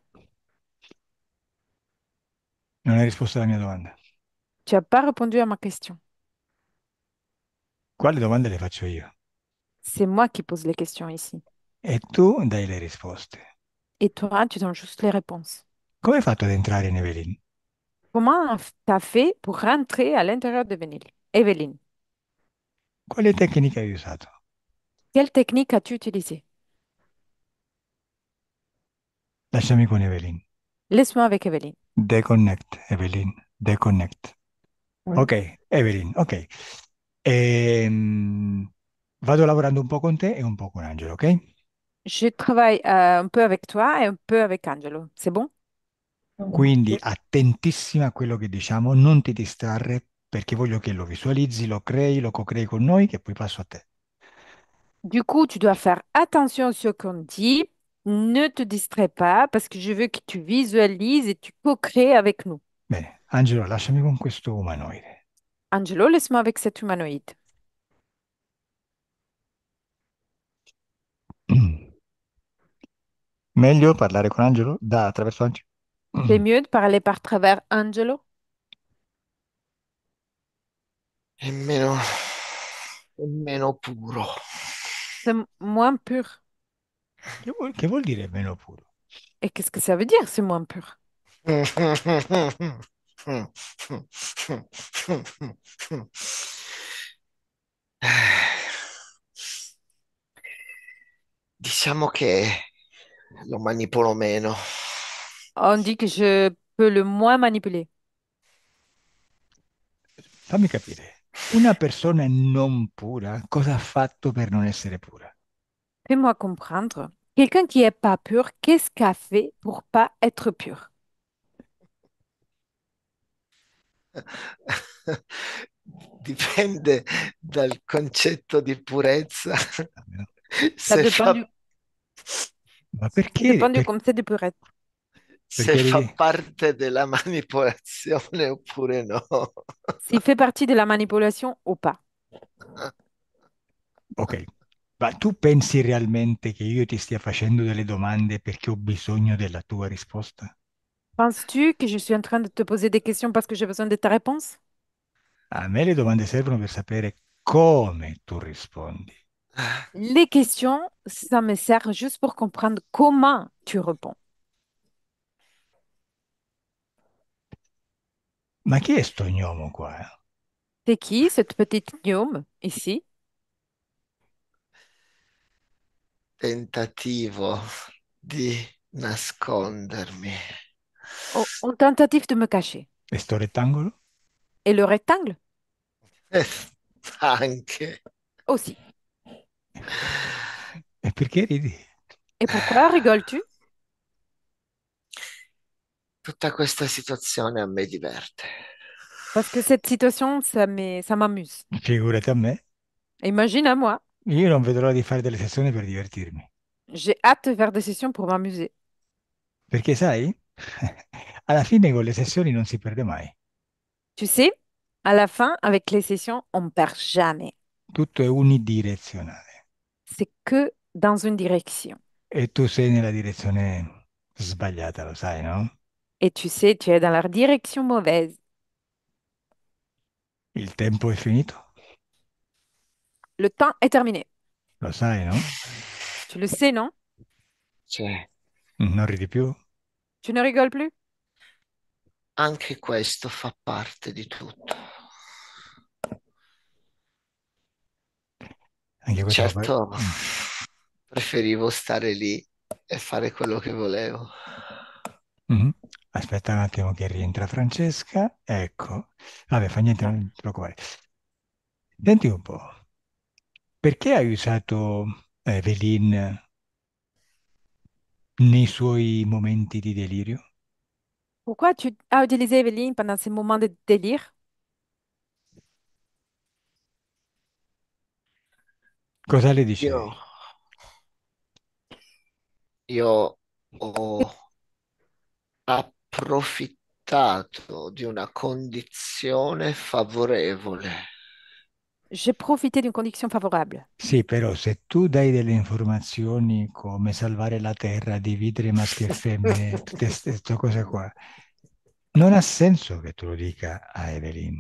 Non hai risposto alla mia domanda. Tu n'as pas répondu à ma question. Quelles domande le faccio C'est moi qui pose les questions ici. Et tu donnes les réponses. Et toi, tu donnes juste les réponses. Comment as-tu ad entrare in Evelyn? Comment tu fait pour rentrer à l'intérieur de Venil- Evelyn? techniques as-tu utilisées? Quelle technique as-tu utilisée? moi avec Evelyn. Laisse-moi avec Evelyn. Déconnecte Evelyn. déconnecte. Ok, Evelyn, ok. E, ehm, mh, vado lavorando un po' con te e un po' con Angelo, ok? Je travaille euh, un peu avec toi et un peu avec Angelo. C'est bon? Quindi attentissima a quello che diciamo, non ti distrarre perché voglio che lo visualizzi, lo crei, lo co-crei con noi, che poi passo a te. Du coup, tu dois faire attention a ce qu'on dit. Ne te distrai pas parce que je veux que tu visualizzi e tu co crei avec nous. Bene, Angelo, lasciami con questo umanoide. Angelo, laisse-moi avec cet humanoïde. Mieux parler avec Angelo da attraverso Angelo. C'est mieux de parler par travers Angelo? È meno, puro. C'est moins pur. Que vuol, dire meno puro? Et qu'est-ce que ça veut dire, c'est moins pur? Diciamo che lo manipolo meno. On dit che je peux le moins manipuler. Fammi capire, una persona non pura cosa ha fatto per non essere pura? Fais-moi comprendre. Quelqu'un qui est pas pur, qu'est-ce qu'a fait pour pas être pur? dipende dal concetto di purezza. Se fa... Ma perché? Dipende dal concetto di purezza. Perché... Se fa parte della manipolazione oppure no. Se fa parte della manipolazione o pas. Ok, ma tu pensi realmente che io ti stia facendo delle domande perché ho bisogno della tua risposta? Penses-tu que je suis en train de te poser des questions parce que j'ai besoin de ta réponse? les demandes le domande servono per savoir comment tu réponds. Les questions, ça me sert juste pour comprendre comment tu réponds. Ma chi gnomo qua? Eh? C'est qui, cette petite gnome, ici? Tentativo di nascondermi. En oh, tentative de me cacher. Et le rectangle Et le rectangle Anche. Aussi. Et pourquoi ridi? Et pourquoi rigoles-tu Toute cette situation me diverte. Parce que cette situation, ça m'amuse. Figure-toi à moi. Imagine à moi. Io non vedo l'ora faire des sessions pour per divertirmi. J'ai hâte de faire des sessions pour m'amuser. Parce Perché sai? à la fin les sessions non si perde mai. Tu sais, à la fin, avec les sessions, on perd jamais. Tout est unidirectionnel. C'est que dans une direction. Et tu sei nella direzione sbagliata, lo sai, no? Et tu sais, tu es dans la direction mauvaise. Il tempo est fini. Le temps est terminé. lo sai, no? Tu le sais, non? ne Non ridi più? Tu ne rigoles plus? Anche questo fa parte di tutto. Anche certo, fa... preferivo stare lì e fare quello che volevo. Mm-hmm. Aspetta un attimo che rientra Francesca. Ecco, vabbè, fa niente, non ti preoccupare. Senti un po', perché hai usato eh, Velin nei suoi momenti di delirio? Pourquoi tu as utilisé Evelyn pendant ces moments de délire? Cosa le dicevi? Io, io ho approfittato di una condizione favorevole J'ai profité d'une condition favorable. Si, però se tu dai delle informazioni come salvare la terra, dividere maschi e femmine, tutte queste cose qua, non ha senso che tu lo dica a Evelyn.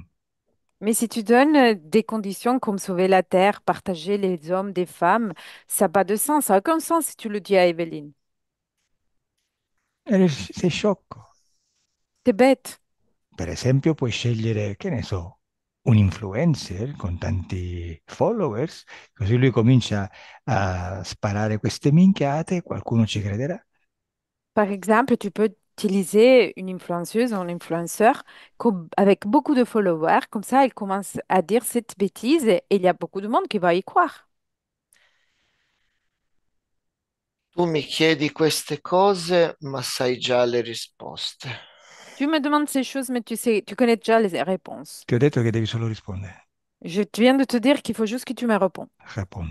Mais si tu donnes des conditions comme sauver la terre, partager les hommes des femmes, ça n'a pas de sens, ça n'a aucun sens si tu le dis à Evelyn. C'est Sei sciocco. T'es bête. Per esempio, puoi scegliere, che ne so, un influencer con tanti followers, così lui comincia a sparare queste minchiate, e qualcuno ci crederà. Per esempio, tu puoi utilizzare une influenceuse ou un influenceur con beaucoup di followers, comme ça, elle commence à dire cette bêtise e il y a beaucoup de monde qui va y croire. Tu mi chiedi queste cose, ma sai già le risposte. Tu me demandes ces choses, mais tu sais, tu connais déjà les réponses. che devi solo rispondere. Je te viens de te dire qu'il faut juste que tu me réponds. Réponds.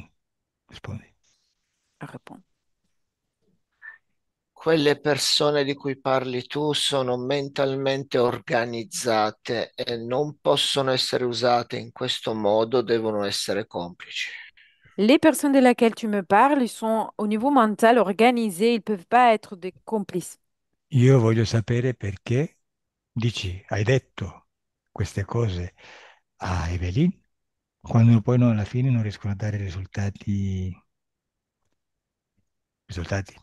Quelle persone di cui parli tu sono mentalmente organizzate e non possono essere usate in questo modo, devono essere complices. Les personnes de laquelle tu me parles, sont au niveau mental organisées, ils ne peuvent pas être des complices. Io voglio sapere perché dici, hai detto queste cose a Evelyn, quando poi no, alla fine non riescono a dare risultati. risultati.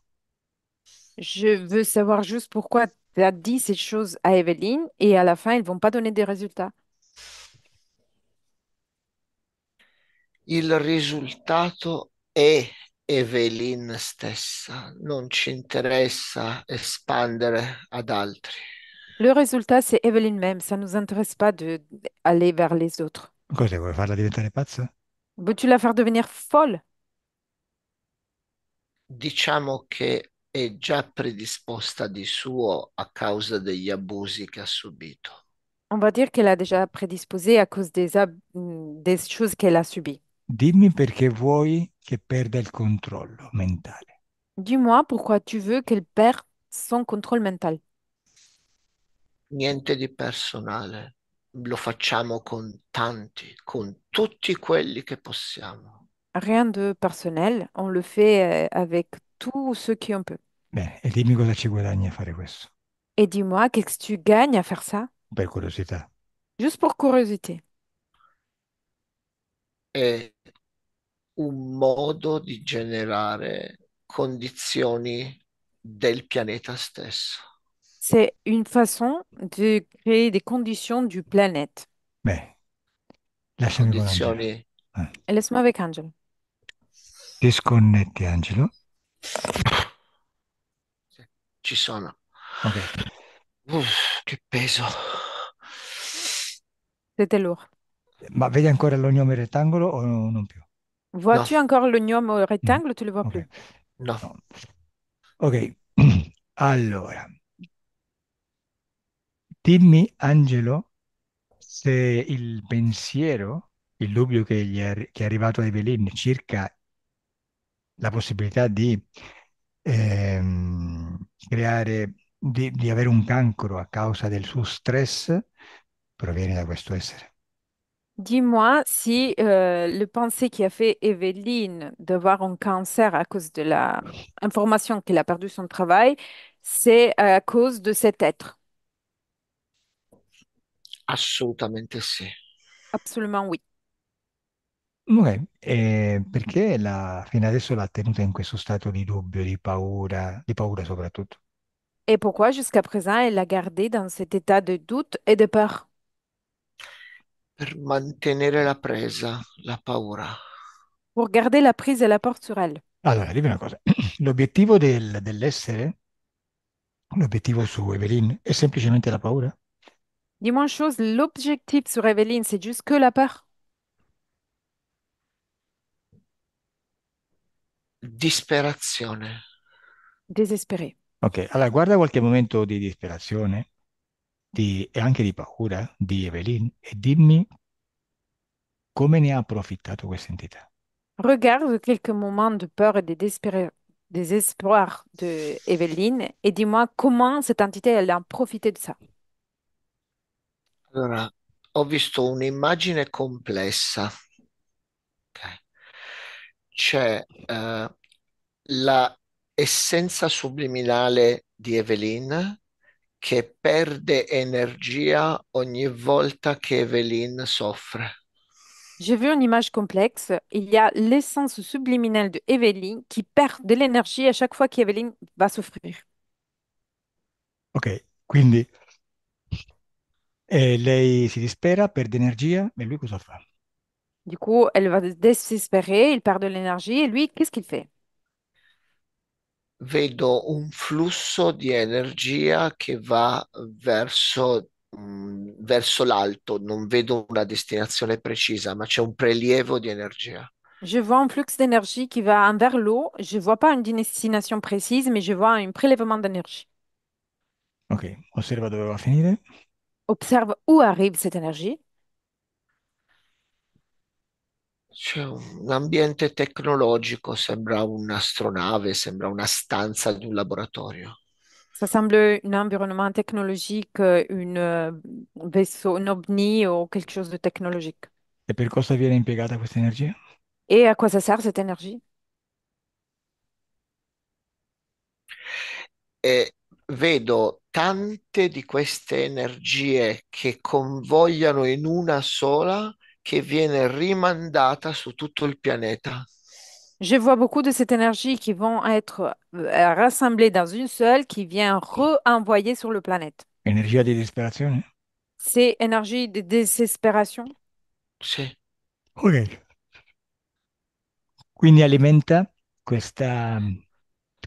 Je veux savoir juste pourquoi tu as dit ces choses à Evelyn et à la fin, ils vont pas donner des résultats. Il risultato è Evelyn stessa, non ci interessa espandere ad altri. Le résultat, c'est Evelyn même, ça nous intéresse pas de aller vers les autres. Cosa vuoi farla diventare pazza? veux la faire devenir folle? Diciamo che è già predisposta di suo a causa degli abusi che ha subito. On va dire qu'elle a déjà prédisposé à cause des, des choses qu'elle a subies. Dimmi perché vuoi che perda il controllo mentale. Dis-moi pourquoi tu veux qu'elle perde son contrôle mental. Niente di personale, lo facciamo con tanti, con tutti quelli che possiamo. Rien de personnel, on le fait eh, avec tous ceux qui on peut. Bene, e dimmi cosa ci guadagni a fare questo, E dimmi moi qu'est-ce tu gagnes a fare ça? per curiosità. Juste per curiosità. E un modo di generare condizioni del pianeta stesso. C'est une façon de créer des conditions du planète. Beh, lasciami con Angelo. Condizioni. Eh, Lasciamo avec Angelo. Disconnetti Angelo. Ci sono. Ok. Uff, che peso. C'était lourd. Ma vedi ancora l'ognome rettangolo o non più? Vois-tu No. ancora l'ognomo Mm, rettangolo? Tu li vois plus. Ok, no. Ok, allora, dimmi Angelo se il pensiero, il dubbio che, gli è, che è arrivato a Evelyn circa la possibilità di ehm, creare, di, di avere un cancro a causa del suo stress, proviene da questo essere. Dis-moi si euh, le pensée qui a fait Evelyne d'avoir un cancer à cause de la information qu'elle a perdu son travail, c'est à cause de cet être. Absolument, si Absolument oui. Ok, la- Et pourquoi jusqu'à présent elle l'a gardé dans cet état de doute et de peur? Pour maintenir la presa, la paura. Pour garder la prise et la porte sur elle. Allora, dimmi una cosa. L'obiettivo del- dell'essere, l'obiettivo su Evelyn, è semplicemente la paura? Dis-moi une chose, su Evelyn, c'è giusto que la paura? Disperazione. Désespéré. Ok, allora guarda qualche momento di disperazione di, e anche di paura di Evelyn e dimmi come ne ha approfittato questa entità. Regarde quelques moments de peur et de désespoir de Evelyn e dimmi come questa entità ha elle di ça. Allora, ho visto un'immagine complessa. Okay. C'è eh, la essenza subliminale di Evelyn che perde energia ogni volta che Evelyn soffre. J'ai vu une image complexe. Il y a l'essence subliminale de Evelyn qui perd de l'énergie à chaque fois qu'Evelyn va souffrir. Ok, quindi elle eh, lei désespère, perd de l'énergie, quest lui qu'il fait Du coup, elle va désespérer, il perd de l'énergie, et lui, qu'est-ce qu'il fait? vedo un flusso di energia che va verso, mm, verso l'alto, non vedo una destinazione precisa, ma c'è un prelievo di energia. Je vois un flux d'énergie qui va envers l'eau. Je vois pas une destination précise, mais je vois un prélèvement d'énergie. Ok, osserva dove va a finire. Observe où arrive cette énergie. C'è un ambiente tecnologico, sembra un'astronave, sembra una stanza di un laboratorio. Ça semble un environnement technologique, une euh, vaisseau, un ovni ou quelque chose de technologique. E per cosa viene impiegata questa energia? Et à quoi ça sert cette énergie? E vedo tante di queste energie che convogliano in una sola qui rimandata su tutto il pianeta. Je vois beaucoup de cette énergie qui vont être euh, rassemblées dans une seule qui vient renvoyer sur le planète. Énergie de désespération C'est énergie de désespération. Oui. Ok. Quindi alimenta questa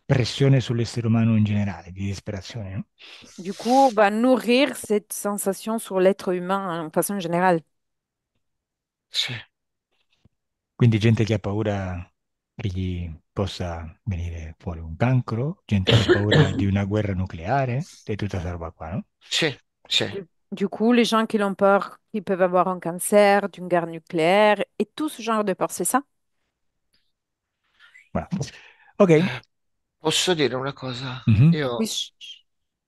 pressione sull'essere umano in generale, di disperazione. No? Du coup, va nourrir cette sensation sur l'être humain en hein, façon générale. Sì. Quindi gente che ha paura che gli possa venire fuori un cancro, gente che ha paura di una guerra nucleare, e tutta questa roba qua, no? Sì, sì. Du coup, les gens qui l'ont peur, ils peuvent avoir un cancer, d'une guerre nucléaire et tout ce genre de peur, c'est ça? Voilà. Ok. Posso dire una cosa? Mhm. Io,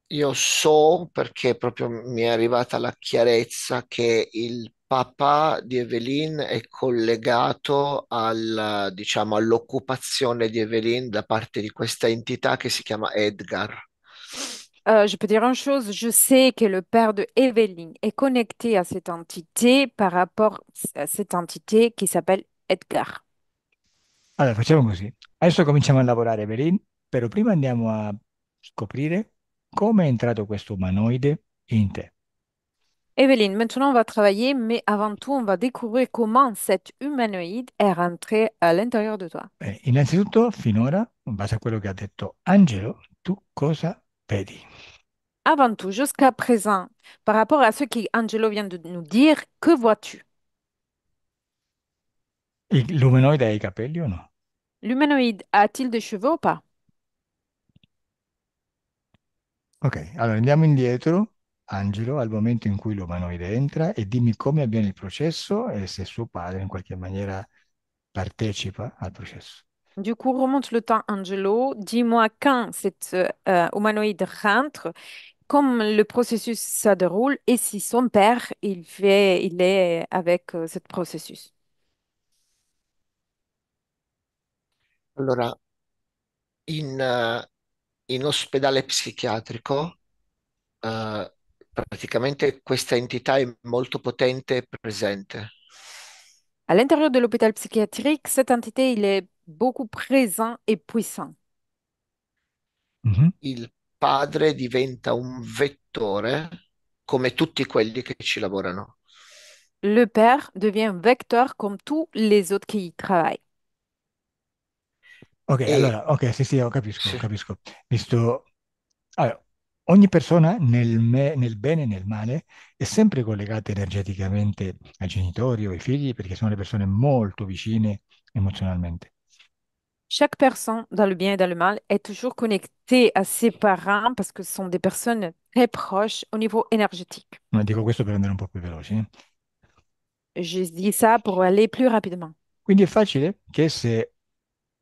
io so perché proprio mi è arrivata la chiarezza che il papà di Evelyn è collegato al, diciamo, all'occupazione di Evelyn da parte di questa entità che si chiama Edgar. Euh, je peux dire une chose, je sais que le père de Evelyn est connecté à cette entité par rapport a cette entité qui s'appelle Edgar. Allora, facciamo così. Adesso cominciamo a lavorare Evelyn, però prima andiamo a scoprire come è entrato questo umanoide in te. Evelyne, maintenant on va travailler, mais avant tout, on va découvrir comment cet humanoïde est rentré à l'intérieur de toi. Eh, innanzitutto, finora, Angelo, tu cosa Avant tout, jusqu'à présent, par rapport à ce Angelo vient de nous dire, que vois-tu? L'humanoïde a L'humanoïde a-t-il des cheveux ou pas? Ok, alors, andiamo indietro Angelo al momento in cui l'umanoide entra e dimmi come avviene il processo e se suo padre in qualche maniera partecipa al processo. Du coup, remonte le temps, Angelo. Dis-moi quand cet euh, humanoïde rentre, comme le processus se déroule et si son père il, fait, il est avec euh, ce processus. Allora, in, uh, in ospedale psichiatrico uh, praticamente questa entità è molto potente e presente. À l'intérieur de l'hôpital psychiatrique, cette entité, il est beaucoup présent et puissant. Mm-hmm. Il padre diventa un vettore come tutti quelli che ci lavorano. Le père devient vecteur comme tous les autres qui y travaillent. Ok, e... allora, ok, sì, sì, capisco, sì. capisco. Visto, allora, ogni persona nel, me, nel, bene e nel male è sempre collegata energeticamente ai genitori o ai figli perché sono le persone molto vicine emozionalmente. Chaque personne dans le bien et dans le mal est toujours connectée à ses parents parce que ce sont des personnes très proches au niveau énergétique. Ma dico questo per andare un po' più veloce. Eh. Je dis ça pour aller plus rapidement. Quindi è facile che se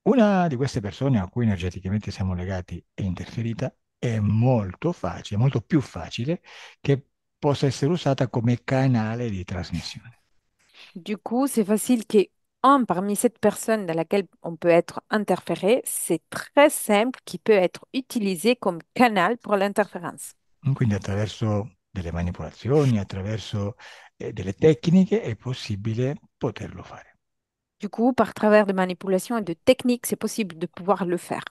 una di queste persone a cui energeticamente siamo legati è interferita, è molto facile, molto più facile che possa essere usata come canale di trasmissione. Du coup, c'est facile che un parmi cette personnes dans laquelle on peut être interféré, c'est très simple qui peut être utilisé comme canal pour l'interférence. Quindi attraverso delle manipolazioni, attraverso eh, delle tecniche è possibile poterlo fare. Du coup, par travers de manipulations et de techniques, c'est possible de pouvoir le faire.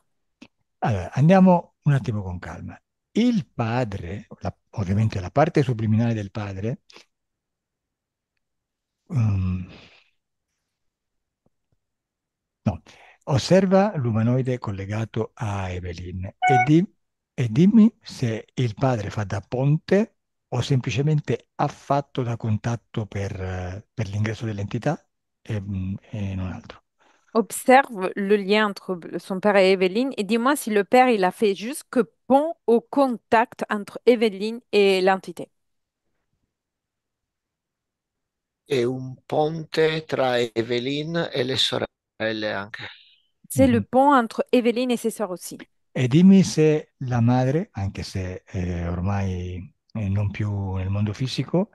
Allora, andiamo un attimo con calma. Il padre, la, ovviamente la parte subliminale del padre, um, no, osserva l'umanoide collegato a Evelyn e, di, e dimmi se il padre fa da ponte o semplicemente ha fatto da contatto per, eh, per l'ingresso dell'entità e, mm, e non altro. Observe le lien entre son père et Evelyn et dis-moi si le père, il a fait juste que pont au contact entre Evelyn et l'entité. È un ponte tra Evelyn e le sorelle C'est le mm-hmm. pont entre Evelyn et ses sœurs aussi. dis-moi si la madre, anche se eh, ormai eh, non più nel mondo fisico,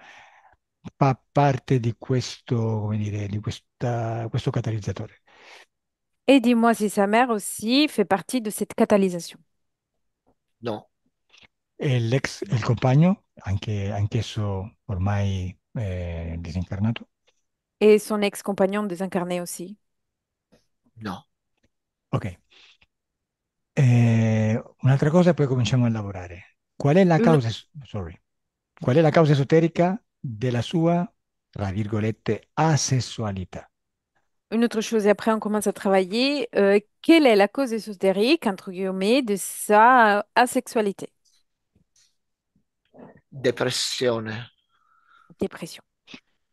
fa parte di questo, come dire, di questa, questo catalizzatore. Et dis-moi si sa mère aussi fait partie de cette catalysation. Non. el ex, compagnon, compagno, anche, so ormai eh, disincarnato? Et son ex-compagnon désincarné aussi. Non. Ok. Eh, un'altra cosa poi cominciamo a lavorare. Qual è la causa, sorry, qual è la causa esoterica della sua, tra virgolette, asessualità? une autre chose, et après on commence à travailler. Euh, quelle est la cause ésotérique, entre guillemets, de sa asexualité? Dépression. Dépression.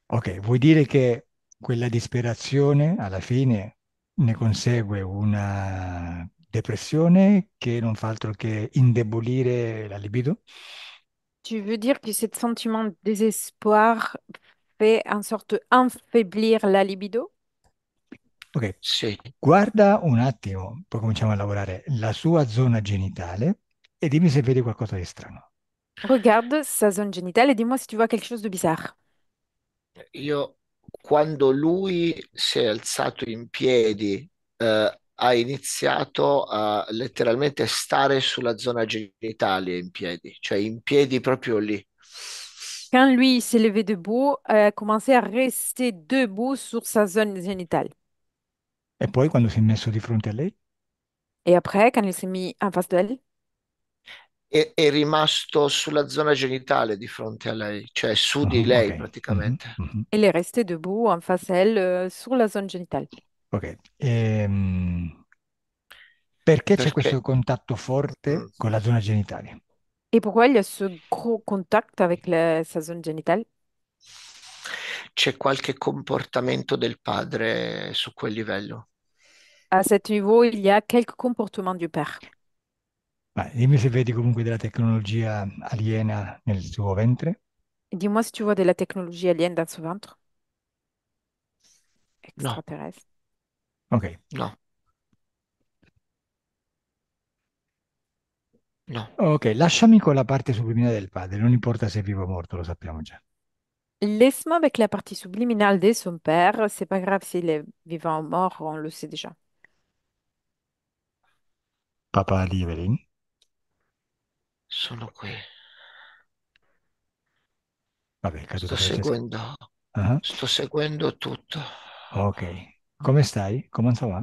Ok, voulez dire che quella à la fine ne consegue una dépression qui non fait altro che indebolire la libido? Tu veux dire que ce sentiment de désespoir fait en sorte affaiblir la libido? Ok, Sì, guarda un attimo, poi cominciamo a lavorare, la sua zona genitale e dimmi se vedi qualcosa di strano. Regarde sa zone génitale et dis-moi si tu vois qualcosa di de io quando lui si è alzato in piedi, eh, ha iniziato a letteralmente stare sulla zona genitale in piedi, cioè in piedi proprio lì. Quando lui si è levé debout, elle euh, a commencé à rester debout sur sa zone génitale. E poi quando si è messo di fronte a lei? E après, quando si è messo in face d'elle, lei? è rimasto sulla zona genitale di fronte a lei, cioè su di Ah, lei Mhm, praticamente. mhm. Mm-hmm. elle est restée debout en face d'elle euh, sur la zone génitale. Ok. Ehm, perché c'è questo contatto forte mm. con la zona genitale? Et pourquoi il y a ce gros contact avec la- sa zone génitale? c'è qualche comportamento del padre su quel livello? A questo livello il y a quelques comportements du père. Ma dimmi se vedi comunque della tecnologia aliena nel suo ventre. Dis-moi si tu vois de la technologie alien dans son ventre. Extraterrestre. Ok. No. No. Ok, lasciami con la parte subliminale del padre, non importa se è vivo o morto, lo sappiamo già. Laisse-moi avec la partie subliminale de son père. C'est pas grave s'il est vivant ou mort, on le sait déjà. Papa, Ali Evelyn, Sono qui, vabbè, caso sto seguendo, Ah, sto seguendo tutto. Ok, come stai? Come ça va?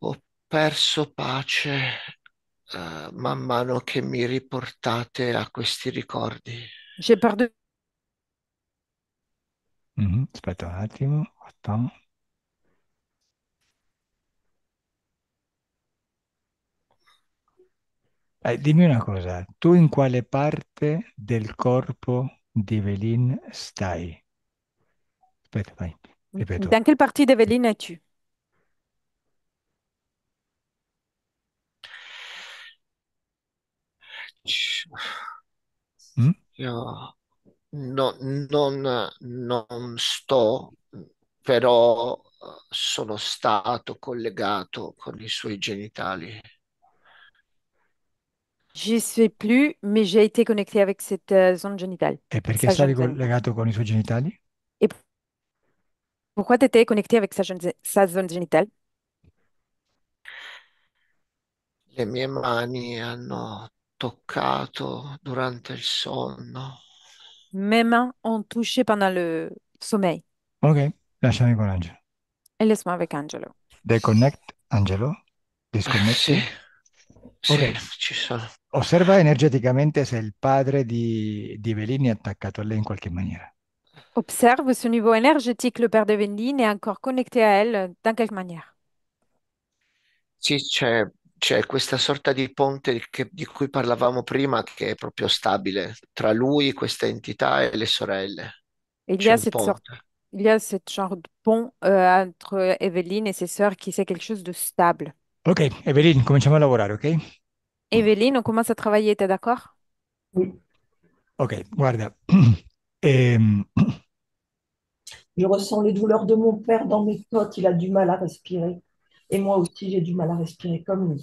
Ho perso pace Eh, man mano che mi riportate a questi ricordi. J'ai perdu. Mm-hmm. Aspetta un attimo, Attamo. Eh, dimmi una cosa, tu in quale parte del corpo di Evelyn stai? Aspetta, vai, ripeto. Dans quelle partie d'Evelyn es-tu? Mm? Io no, non, non sto, però sono stato collegato con i suoi genitali. J'y sais plus, mais j'ai été connecté avec cette euh, zone génitale. E perché Sa stavi zone- collegato con i suoi genitali? Et pourquoi tu étais connecté avec sa, sa zone génitale? Le mie mani hanno toccato durante il sonno. Mes mains ont touché pendant le sommeil. Ok, lasciami con Angelo. E laisse-moi avec Angelo. Disconnect, Angelo. Disconnect. Sì. Sì, Ok, ci sono. osserva energeticamente se il padre di, di Evelyn è attaccato a lei in qualche maniera. Observe ce niveau énergétique. Le père de Vendine est encore connecté à elle euh, dans quelque manière. Sì, c'è c'è questa sorta di ponte che, di cui parlavamo prima che è proprio stabile tra lui, questa entità e le sorelle. Il y a cette sorte, il y a cette genre de pont euh, entre Evelyn et ses sœurs qui c'est quelque chose de stable. Ok, Evelyn, cominciamo a lavorare, ok? Evelyn, on commence à travailler, t'es d'accord? Ok, guarda. eh, Je ressens les douleurs de mon père dans mes côtes, il a du mal à respirer. Et moi aussi, j'ai du mal à respirer comme lui.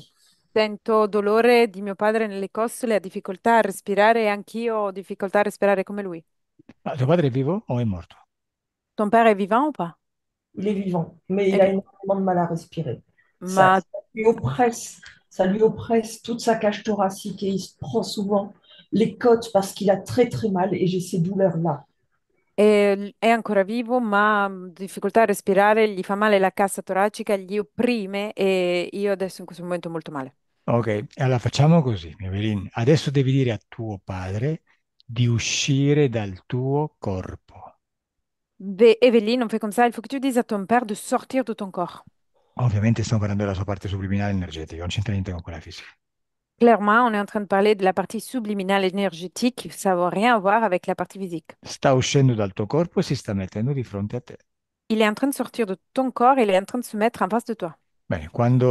Sento dolore di mio padre nelle costole, ha difficoltà a respirare e anch'io ho difficoltà a respirare come lui. Ma tuo padre è vivo o è Ton père est vivant ou pas? Il est vivant, mais il eh a énormément de mal à respirer. Ça, lui oppresse, ça lui oppresse toute sa cage thoracique et il se prend souvent les côtes parce qu'il a très très mal et j'ai ces douleurs-là. Ehm, è ancora vivo, ma ha mhmm, difficoltà a respirare, gli fa male la cassa toracica, gli opprime e io adesso in questo momento molto male. Ok, allora facciamo così, Evelyn. Adesso devi dire a tuo padre di uscire dal tuo corpo. Ve- Evelyne, on fait comme ça, il faut que tu dises à ton père de sortir de ton corps. Ovviamente stiamo parlando della sua parte subliminale energetica, non c'entra niente con quella fisica. Clairement, on est en train de parler de la partie subliminale énergétique, ça n'a rien à voir avec la partie physique. Il est en train de sortir de ton corps, il est en train de se mettre en face de toi. Quand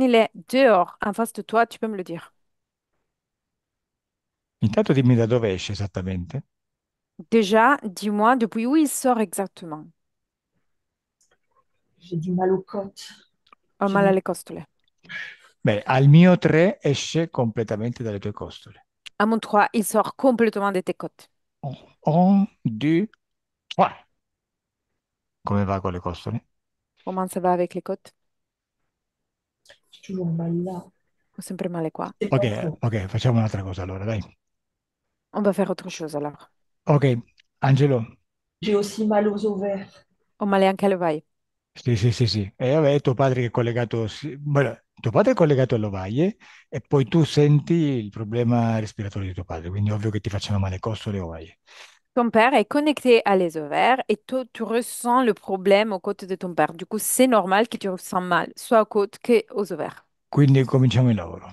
il est dehors, en face de toi, tu peux me le dire. Déjà, dis-moi depuis où il sort exactement. J'ai du mal aux côtes. Ho male alle costole. Beh, al mio 3 esce completamente dalle tue costole. A mon 3, il sort complètement de tes côtes. Un, un, deux, Come va con le costole? Comment ça va avec les côtes? Toujours mal là. Ho sempre male qua. Ok, ok, facciamo un'altra cosa allora, dai. On va faire autre chose allora. Ok, Angelo, J'ai aussi mal aux ovaires. Ho male anche alle vaille. Sì, sì, sì, sì. E vabbè, tuo padre che è collegato, sì, bueno, tuo padre è collegato all'ovaie e poi tu senti il problema respiratorio di tuo padre, quindi ovvio che ti facciano male costole e ovaie. Ton père est connecté à les ovaires et toi, tu ressens le problème aux côtes de ton père. Du coup, c'est normal que tu ressens mal, soit aux côtes que aux ovaires. Quindi cominciamo il lavoro.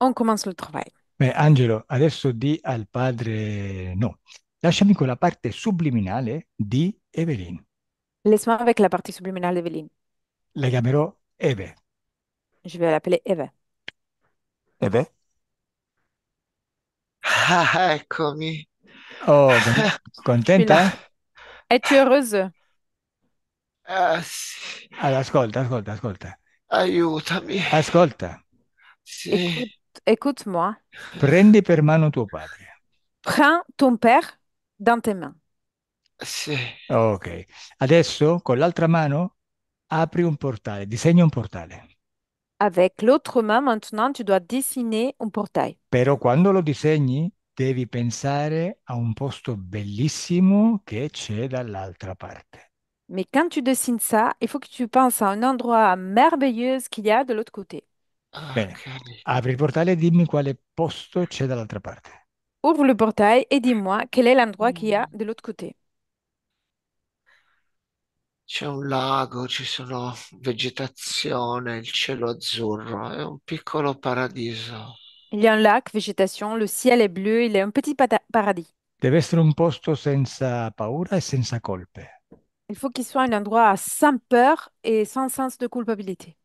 On commence le travail. Beh, Angelo, adesso di al padre no. Lasciami con la parte subliminale di Evelyn. Laisse-moi avec la partie subliminale d'Evelyne. La Eve. Je vais l'appeler Eve. Eve? Ah, eccomi. Ah, oh, ben, contente. Hein? Es-tu heureuse? Ah, Allora, ah, ascolta, ascolta, ascolta. aiutami. Ascolta, Écoute, moi prendi per mano tuo padre. Prends ton père dans tes mains. Sì. Ok, adesso con l'altra mano apri un portale, disegna un portale. Avec l'autre main, maintenant, tu dois dessiner un portail. Però quando lo disegni devi pensare a un posto bellissimo che c'è dall'altra parte. Mais quand tu dessines ça, il faut que tu penses à un endroit merveilleux qu'il y a de l'autre côté. Bene, apri il portale e dimmi quale posto c'è dall'altra parte. Ouvre le portail et dis-moi quel est l'endroit qu'il y a de l'autre côté. C'è un lago, ci sono vegetazione, il cielo azzurro, è un piccolo paradiso. Il y a un lac, végétation, le ciel est bleu, il est un petit pata- paradis. Deve essere un posto senza paura e senza colpe. Il faut qu'il soit un endroit sans peur et sans sens de culpabilité.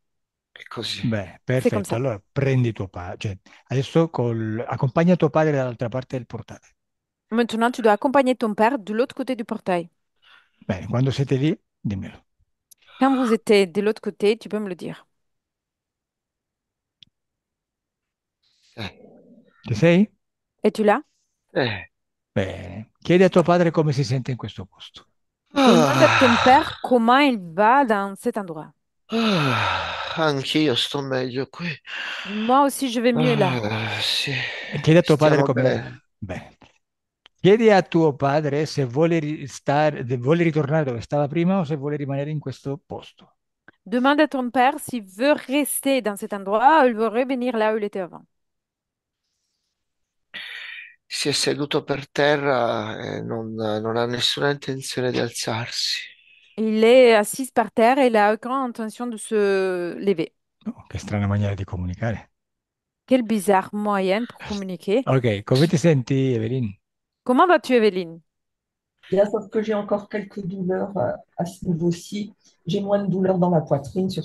È così. Beh, C'est comme perfetto. ça. Allora prendi tuo padre, cioè adesso col- accompagna tuo padre dall'altra parte del portale. Maintenant, tu dois accompagner ton père de l'autre côté du portail. Bene, quando siete lì, Quand vous étiez de l'autre côté, tu peux me le dire. Tu sais? es tu là? Eh, à ton père comment il va dans cet endroit. Ah, anch'io sto meglio qui. Moi aussi, je vais mieux là. Ah, sì, a tuo padre come... Chiedi a tuo padre se vuole, restare, vuole ritornare dove stava prima o se vuole rimanere in questo posto. Demande à ton père s'il veut rester dans cet endroit ou il veut revenir là où il était avant. Si è seduto per terra e eh, non, non ha nessuna intenzione di alzarsi. Il est assis par terre e il a aucune intention de se lever. Oh, che strana maniera di comunicare. Quel bizarre moyen pour eh, communiquer. Ok, come ti senti, Evelyn? Comment vas-tu, Evelyne Bien, sauf que j'ai encore quelques douleurs euh, à ce niveau-ci. J'ai moins de douleurs dans la poitrine, sur,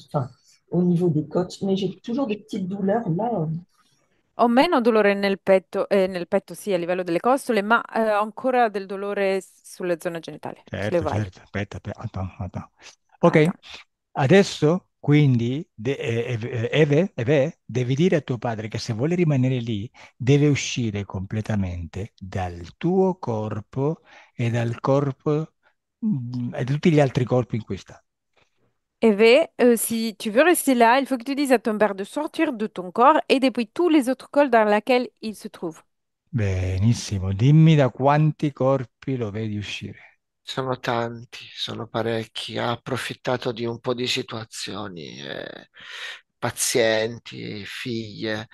au niveau des côtes, mais j'ai toujours des petites douleurs là. Euh. Ho meno dolore nel petto, e nel petto sì, a livello delle costole, ma eh, ancora del dolore sulla zona genitale, Ok, adesso Quindi eh, eh, eh, Eve, Eve, devi dire a tuo padre che se vuole rimanere lì deve uscire completamente dal tuo corpo e dal corpo mm, e da tutti gli altri corpi in cui sta. Eve, euh, si tu veux rester là, il faut que tu dises à ton père de sortir de ton corps et depuis tous les autres corps dans lesquels il se trouve. Benissimo, dimmi da quanti corpi lo vedi uscire. Sono tanti, sono parecchi. Ha approfittato di un po' di situazioni, eh, pazienti, figlie.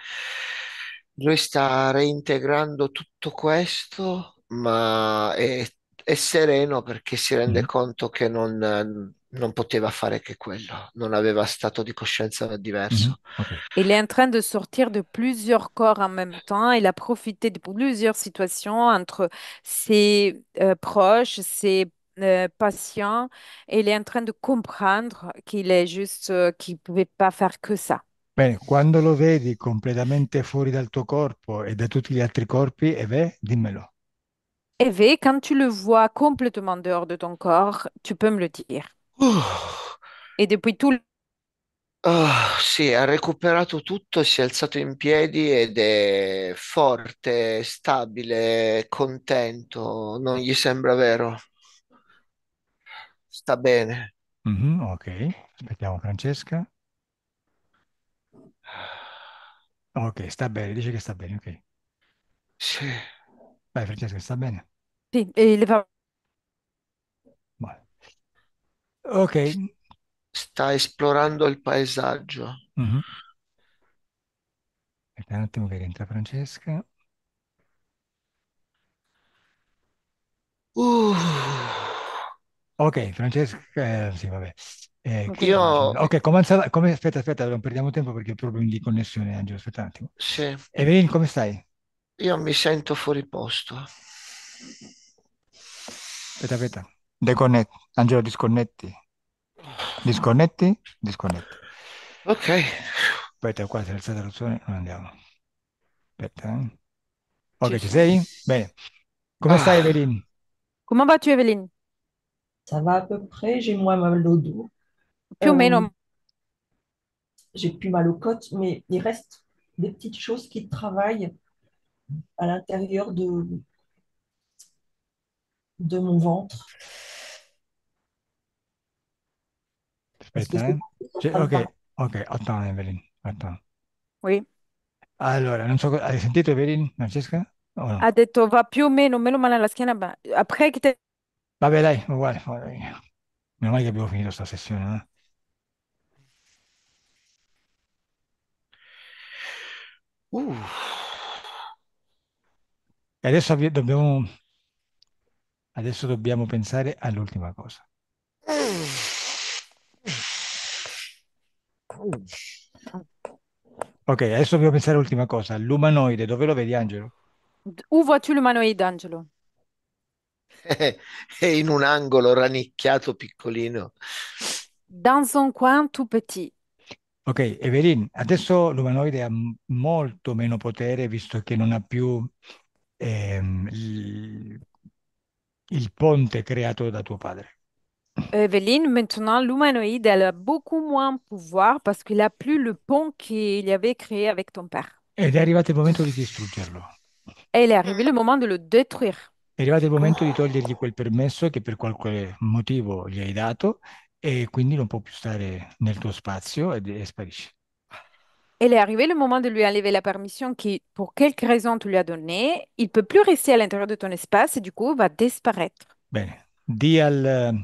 Lui sta reintegrando tutto questo, ma è, è sereno perché si rende mm. conto che non, non poteva fare che quello, non aveva stato di coscienza diverso. mm Il est en train de sortir de plusieurs corps en même temps, il a profité de plusieurs situations entre ses euh, proches, ses euh, patients, il est en train de comprendre qu'il est juste euh, qu'il ne pouvait pas faire que ça. Bene, quando lo vedi completamente fuori dal tuo corpo e da tutti gli altri corpi, Eve, beh, dimmelo. Eve, quand tu le vois complètement dehors de ton corps, tu peux me le dire. E depuis tu. le- ah, sì, ha recuperato tutto, si è alzato in piedi ed è forte, stabile, contento. Non gli sembra vero. Sta bene. Mhm, ok, aspettiamo Francesca. Ok, sta bene, dice che sta bene, ok. Sì. Vai Francesca, sta bene. sì, e le parole Ok. Sta esplorando il paesaggio. Mm-hmm. Aspetta un attimo che rientra Francesca. Uh. Ok, Francesca, eh, sì, vabbè. Eh, che stavo dicendo? Ok, come, sta- come- aspetta, aspetta, non perdiamo tempo perché ho problemi di connessione, Angelo, aspetta un attimo. sì, Evelyn, come stai? io mi sento fuori posto. Aspetta, aspetta. Deconnect. Angelo, disconnetti. Disconnetti, disconnetti. Ok. Aspetta, qua la non andiamo. Aspetta. Eh. Ok, ci sei? Bene. Come ah. stai, Comment vas-tu, Evelyn? Ça va à peu près, j'ai moins mal au dos. Plus ou moins J'ai plus mal aux côtes, mais il reste des petites choses qui travaillent à l'intérieur de, de mon ventre. Aspetta, eh. Cioè, ok, ok, attends Evelyn, attends. Oui. Allora, non so, co- hai sentito Evelyn, Francesca? O no? Ha detto va più o meno, meno male alla schiena, ma après che te... Vabbè, dai, uguale. vabbè. Meno male che abbiamo finito questa sessione, eh. Uh. E adesso dobbiamo, adesso dobbiamo pensare all'ultima cosa. Ok, adesso devo pensare all'ultima cosa. L'umanoide, dove lo vedi, Angelo? Où vois-tu l'umanoide, Angelo? È in un angolo ranicchiato piccolino. Dans un coin tout petit. Ok, Evelyn, adesso l'umanoide ha molto meno potere visto che non ha più ehm, il, il ponte creato da tuo padre. Evelyne, maintenant, l'humanoïde, elle a beaucoup moins pouvoir parce qu'il a plus le pont qu'il avait créé avec ton père. Ed est arrivé le momento di distruggerlo. Et il est arrivé le moment de le détruire. È arrivato il momento di togliergli quel permesso che per qualche motivo gli hai dato e quindi non può più stare nel tuo spazio e, e sparisce. Il est arrivé le moment de lui enlever la permission qui, pour quelque raison, tu lui as donnée. Il ne peut plus rester à l'intérieur de ton espace et du coup, va disparaître. Bene, di al,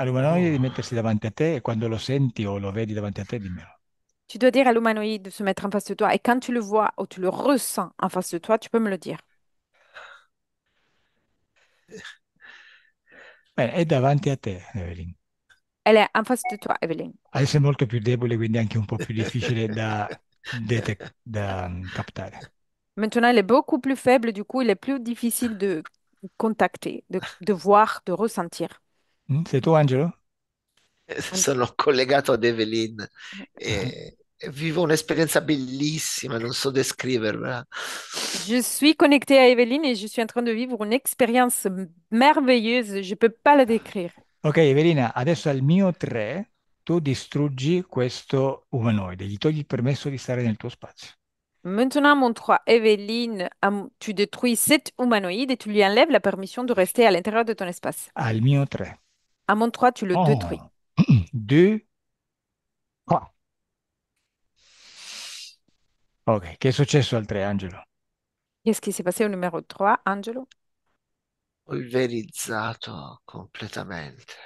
all'umanoide di oh. mettersi davanti a te e quando lo senti o lo vedi davanti a te, dimmelo. Tu dois dire à l'humanoïde de se mettre en face de toi et quand tu le vois ou tu le ressens en face de toi, tu peux me le dire. Bene, è davanti a te, Evelyn. Elle est en face de toi, Evelyn. est beaucoup molto più debole, quindi anche un po' più difficile da, da mm, captare. Maintenant, elle est beaucoup plus faible, du coup, il est plus difficile de contacter, de, de voir, de ressentir. Mm, sei Angelo? Eh, sono collegato ad Evelyn e vivo un'esperienza bellissima, non so descriverla. Je suis connecté à Evelyn et je suis en train de vivre une expérience merveilleuse, je ne peux pas la décrire. Ok, Evelina, adesso al mio 3 tu distruggi questo umanoide, gli togli il permesso di stare nel tuo spazio. Maintenant, mon 3, Evelyne, tu détruis cet humanoïde et tu lui enlèves la permission de rester à l'intérieur de ton espace. Al ah, mio 3. À mon 3, tu le oh. détruis. 2, 3. Ok, che successo al 3, Angelo? Qu'est-ce qui s'est passé au numéro 3, Angelo? Pulverizzato completamente.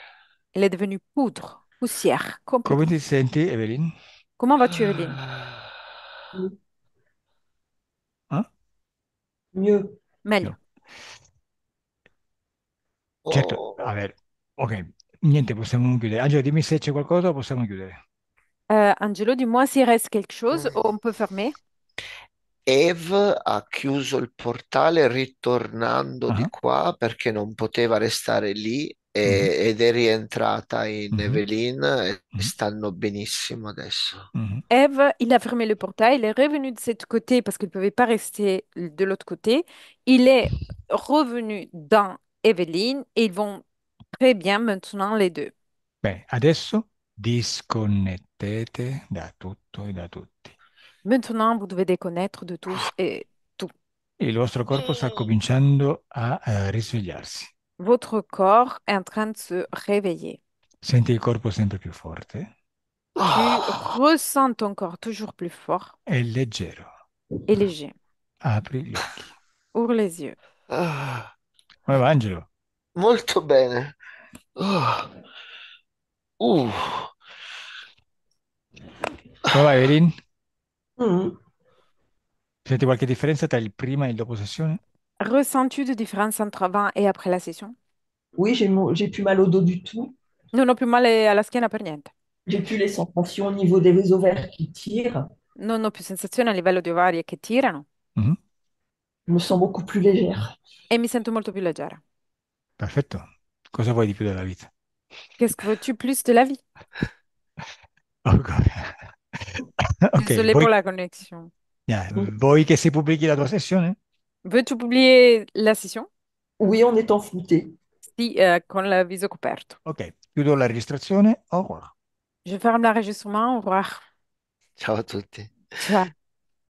Il est devenue poudre, poussière, Comment tu te sens, Comment vas-tu, Evelyne? Ah. Hein? Mieux. Mieux. Certo, a ver, ok, Niente, possiamo chiudere. Angelo, dimmi se c'è qualcosa, o possiamo chiudere. Euh, Angelo, dimmi moi s'il reste quelque chose ou mm. on peut fermer. Eve ha chiuso il portale ritornando uh-huh. di ah. qua perché non poteva restare lì e, uh-huh. ed è rientrata in uh-huh. Evelyn e mm-hmm. stanno benissimo adesso. Eve, il ha fermé il portale, il est revenu de cet côté perché qu'il ne pouvait pas rester de l'autre côté. Il è revenu dans Evelyn e ils vont Très bien, maintenant les deux. Ben, adesso disconnettete da tutto e da tutti. Maintenant, vous devez déconnecter de tout et tout. Il vostro corpo sta cominciando a eh, risvegliarsi. Votre corps est en train de se réveiller. Senti il corpo sempre più forte Tu ressens ton corps toujours plus fort È leggero. et léger. Apri gli occhi. Ouvre les yeux. Ah, Angelo? molto bene. Oh. Uh. Come vai, Verin? Mhm. Senti qualche differenza tra il prima e il dopo sessione? Ressens-tu de différence entre avant et après la session? Oui, j'ai mo- j'ai plus mal au dos du tout. Non ho più male alla schiena per niente. J'ai plus les sensations au niveau des ovaires qui tirent. Non ho più sensazioni a livello di ovarie che tirano mhm. Je me sens beaucoup plus légère. e mi sento molto più leggera. Perfetto. que cosa de plus de la vie. Qu'est-ce que veux-tu plus de la vie? Ok, Désolée pour la connexion. Yeah, vuoi que se publié la session. session Veux-tu publier la session? Oui, on est en flouté. Si, avec euh, con l'avviso coperto. Ok, chiudo la registrazione. Au revoir. Je ferme l'enregistrement. Au revoir. Ciao à tutti. Ciao.